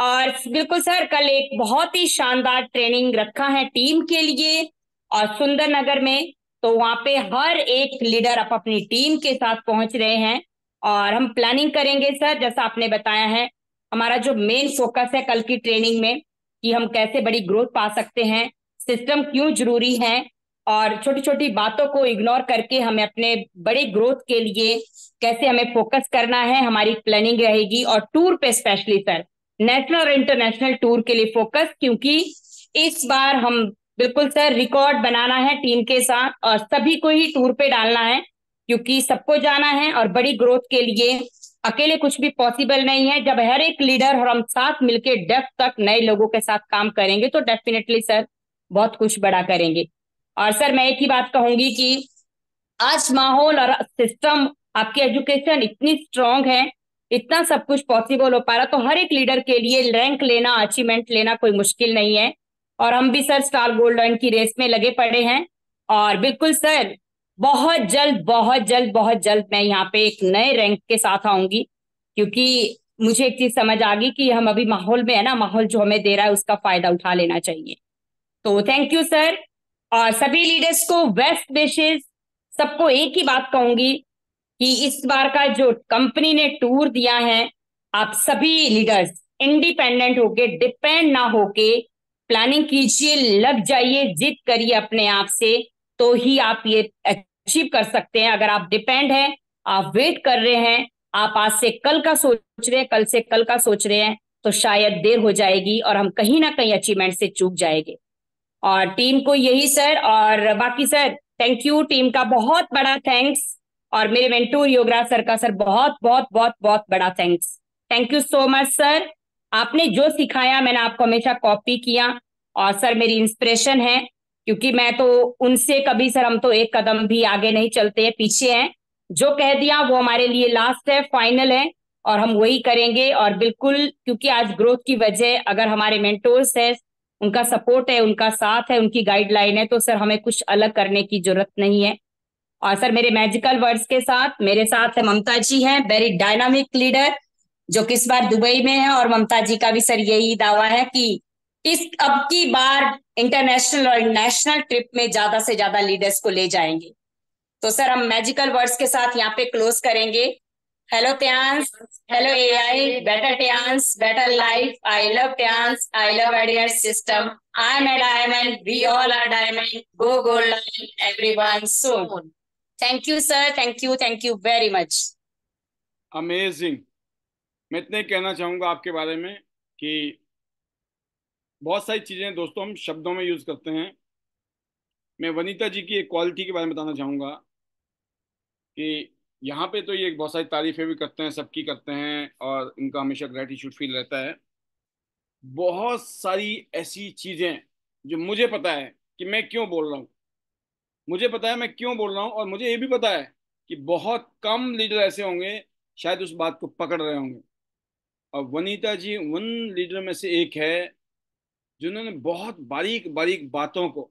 Speaker 5: और बिल्कुल सर कल एक बहुत ही शानदार ट्रेनिंग रखा है टीम के लिए और सुंदर नगर में तो वहां पे हर एक लीडर आप अपनी टीम के साथ पहुंच रहे हैं और हम प्लानिंग करेंगे सर जैसा आपने बताया है हमारा जो मेन फोकस है कल की ट्रेनिंग में कि हम कैसे बड़ी ग्रोथ पा सकते हैं सिस्टम क्यों जरूरी है और छोटी छोटी बातों को इग्नोर करके हमें अपने बड़े ग्रोथ के लिए कैसे हमें फोकस करना है हमारी प्लानिंग रहेगी और टूर पे स्पेशली सर नेशनल और इंटरनेशनल टूर के लिए फोकस क्योंकि इस बार हम बिल्कुल सर रिकॉर्ड बनाना है टीम के साथ और सभी को ही टूर पे डालना है क्योंकि सबको जाना है और बड़ी ग्रोथ के लिए अकेले कुछ भी पॉसिबल नहीं है जब हर एक लीडर और हम साथ मिलकर डेफ तक नए लोगों के साथ काम करेंगे तो डेफिनेटली सर बहुत कुछ बड़ा करेंगे और सर मैं एक ही बात कहूंगी कि आज माहौल और सिस्टम आपकी एजुकेशन इतनी स्ट्रांग है इतना सब कुछ पॉसिबल हो पा रहा तो हर एक लीडर के लिए रैंक लेना अचीवमेंट लेना कोई मुश्किल नहीं है और हम भी सर स्टार गोल्डन की रेस में लगे पड़े हैं और बिल्कुल सर बहुत जल्द बहुत जल्द बहुत जल्द मैं यहाँ पे एक नए रैंक के साथ आऊंगी क्योंकि मुझे एक चीज समझ आ गई कि हम अभी माहौल में है ना माहौल जो हमें दे रहा है उसका फायदा उठा लेना चाहिए तो थैंक यू सर और सभी लीडर्स को वेस्ट विशेष सबको एक ही बात कहूंगी कि इस बार का जो कंपनी ने टूर दिया है आप सभी लीडर्स इंडिपेंडेंट होके डिपेंड ना होके प्लानिंग कीजिए लग जाइए जिद करिए अपने आप से तो ही आप ये अचीव कर सकते हैं अगर आप डिपेंड हैं आप वेट कर रहे हैं आप आज से कल का सोच रहे हैं कल से कल का सोच रहे हैं तो शायद देर हो जाएगी और हम कहीं ना कहीं अचीवमेंट से चूक जाएंगे और टीम को यही सर और बाकी सर थैंक यू टीम का बहुत बड़ा थैंक्स और मेरे मेंटोर योगराज सर का सर बहुत बहुत बहुत बहुत बड़ा thanks thank you so much sir आपने जो सिखाया मैंने आपको हमेशा कॉपी किया और सर मेरी इंस्पिरेशन है क्योंकि मैं तो उनसे कभी सर हम तो एक कदम भी आगे नहीं चलते हैं पीछे हैं जो कह दिया वो हमारे लिए लास्ट है फाइनल है और हम वही करेंगे और बिल्कुल क्योंकि आज ग्रोथ की वजह अगर हमारे मेंटोर्स है उनका सपोर्ट है उनका साथ है उनकी गाइडलाइन है तो सर हमें कुछ अलग करने की जरूरत नहीं है और सर मेरे मैजिकल वर्ड्स के साथ मेरे साथ है ममता जी हैं वेरी डायनामिक लीडर जो किस बार दुबई में है और ममता जी का भी सर यही दावा है कि इस अब की बार इंटरनेशनल और नेशनल ट्रिप में ज्यादा से ज्यादा लीडर्स को ले जाएंगे तो सर हम मैजिकल वर्ड्स के साथ यहाँ पे क्लोज करेंगे hello Tiens hello a I better Tiens better life I love Tiens I love एडियर system I am a diamond we all are diamond go gold line everyone soon thank you sir thank you thank you very
Speaker 1: much amazing मैं इतने कहना चाहूंगा आपके बारे में कि बहुत सारी चीजें दोस्तों हम शब्दों में यूज करते हैं मैं वनीता जी की एक क्वालिटी के बारे में बताना चाहूंगा कि यहाँ पे तो ये बहुत सारी तारीफें भी करते हैं सबकी करते हैं और इनका हमेशा ग्रेटिट्यूड फील रहता है बहुत सारी ऐसी चीज़ें जो मुझे पता है कि मैं क्यों बोल रहा हूँ मुझे पता है मैं क्यों बोल रहा हूँ और मुझे ये भी पता है कि बहुत कम लीडर ऐसे होंगे शायद उस बात को पकड़ रहे होंगे और वनीता जी उन लीडर में से एक है जिन्होंने बहुत बारीक बारीक बातों को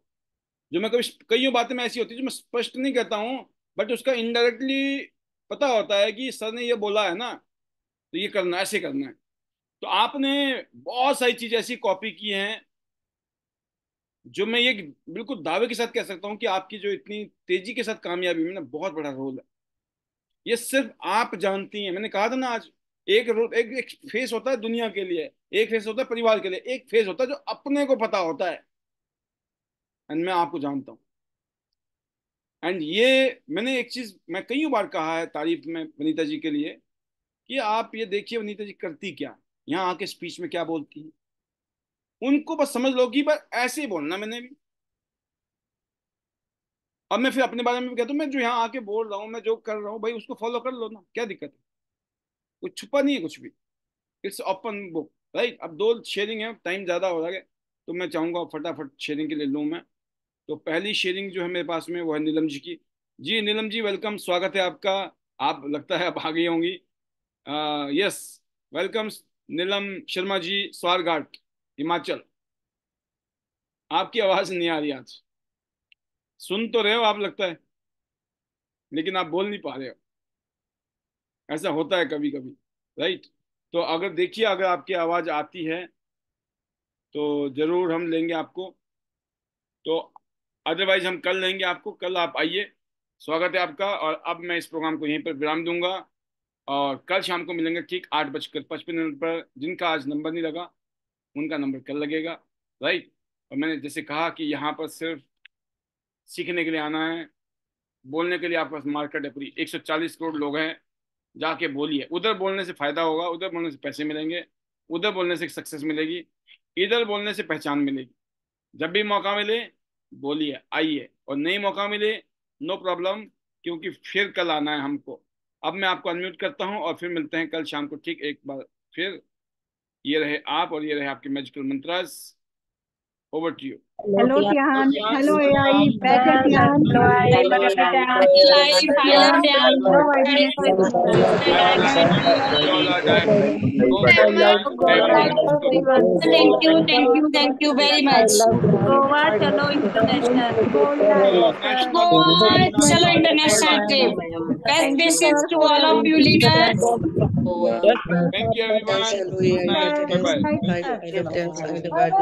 Speaker 1: जो मैं कभी कईयों बातें में ऐसी होती है जो मैं स्पष्ट नहीं कहता हूँ बट उसका इनडायरेक्टली पता होता है कि सर ने ये बोला है ना तो ये करना ऐसे करना है तो आपने बहुत सारी चीज़ ऐसी कॉपी की हैं जो मैं ये बिल्कुल दावे के साथ कह सकता हूं कि आपकी जो इतनी तेजी के साथ कामयाबी में ना बहुत बड़ा रोल है ये सिर्फ आप जानती हैं मैंने कहा था ना आज एक रोल एक, एक फेस होता है दुनिया के लिए एक फेस होता है परिवार के लिए एक फेस होता है जो अपने को पता होता है एंड मैं आपको जानता हूं एंड ये मैंने एक चीज़ मैं कई बार कहा है तारीफ में वनीता जी के लिए कि आप ये देखिए वनीता जी करती क्या यहाँ आके स्पीच में क्या बोलती है उनको बस समझ लो कि बस ऐसे ही बोलना मैंने भी अब मैं फिर अपने बारे में भी कहता हूँ मैं जो यहाँ आके बोल रहा हूँ मैं जो कर रहा हूँ भाई उसको फॉलो कर लो ना क्या दिक्कत है कुछ छुपा नहीं है कुछ भी इट्स ओपन बुक राइट अब दो शेयरिंग है टाइम ज़्यादा हो रहा है तो मैं चाहूंगा फटाफट शेयरिंग के लिए लूँ मैं तो पहली शेयरिंग जो है मेरे पास में वो है नीलम जी की जी नीलम जी वेलकम स्वागत है आपका आप लगता है आप आ गई होंगी यस वेलकम नीलम शर्मा जी स्वारघाट हिमाचल आपकी आवाज नहीं आ रही आज सुन तो रहे हो आप लगता है लेकिन आप बोल नहीं पा रहे हो ऐसा होता है कभी कभी राइट तो अगर देखिए अगर आपकी आवाज आती है तो जरूर हम लेंगे आपको तो अदरवाइज हम कल लेंगे आपको कल आप आइए स्वागत है आपका और अब मैं इस प्रोग्राम को यहीं पर विराम दूंगा और कल शाम को मिलेंगे ठीक आठ बजकर पचपन मिनट पर जिनका आज नंबर नहीं लगा उनका नंबर कल लगेगा राइट और मैंने जैसे कहा कि यहाँ पर सिर्फ सीखने के लिए आना है बोलने के लिए आपके पास मार्केट है पूरी एक करोड़ लोग हैं जाके बोलिए उधर बोलने से फ़ायदा होगा उधर बोलने से पैसे मिलेंगे उधर बोलने से सक्सेस मिलेगी इधर बोलने से पहचान मिलेगी जब भी मौका मिले बोलिए आइए और नहीं मौका मिले नो प्रॉब्लम क्योंकि फिर कल आना है हमको अब मैं आपको अनम्यूट करता हूँ और फिर मिलते हैं कल शाम को ठीक एक बार फिर ये रहे आप और ये रहे आपके magical mantras Over to you. Hello,
Speaker 4: Tian. Hello, AI. Better, Tian.
Speaker 3: Thank you, thank you, thank you very much. Goa Chalo International. Goa Chalo International Trip. Best wishes to all of you leaders. Thank you, everyone. Bye-bye.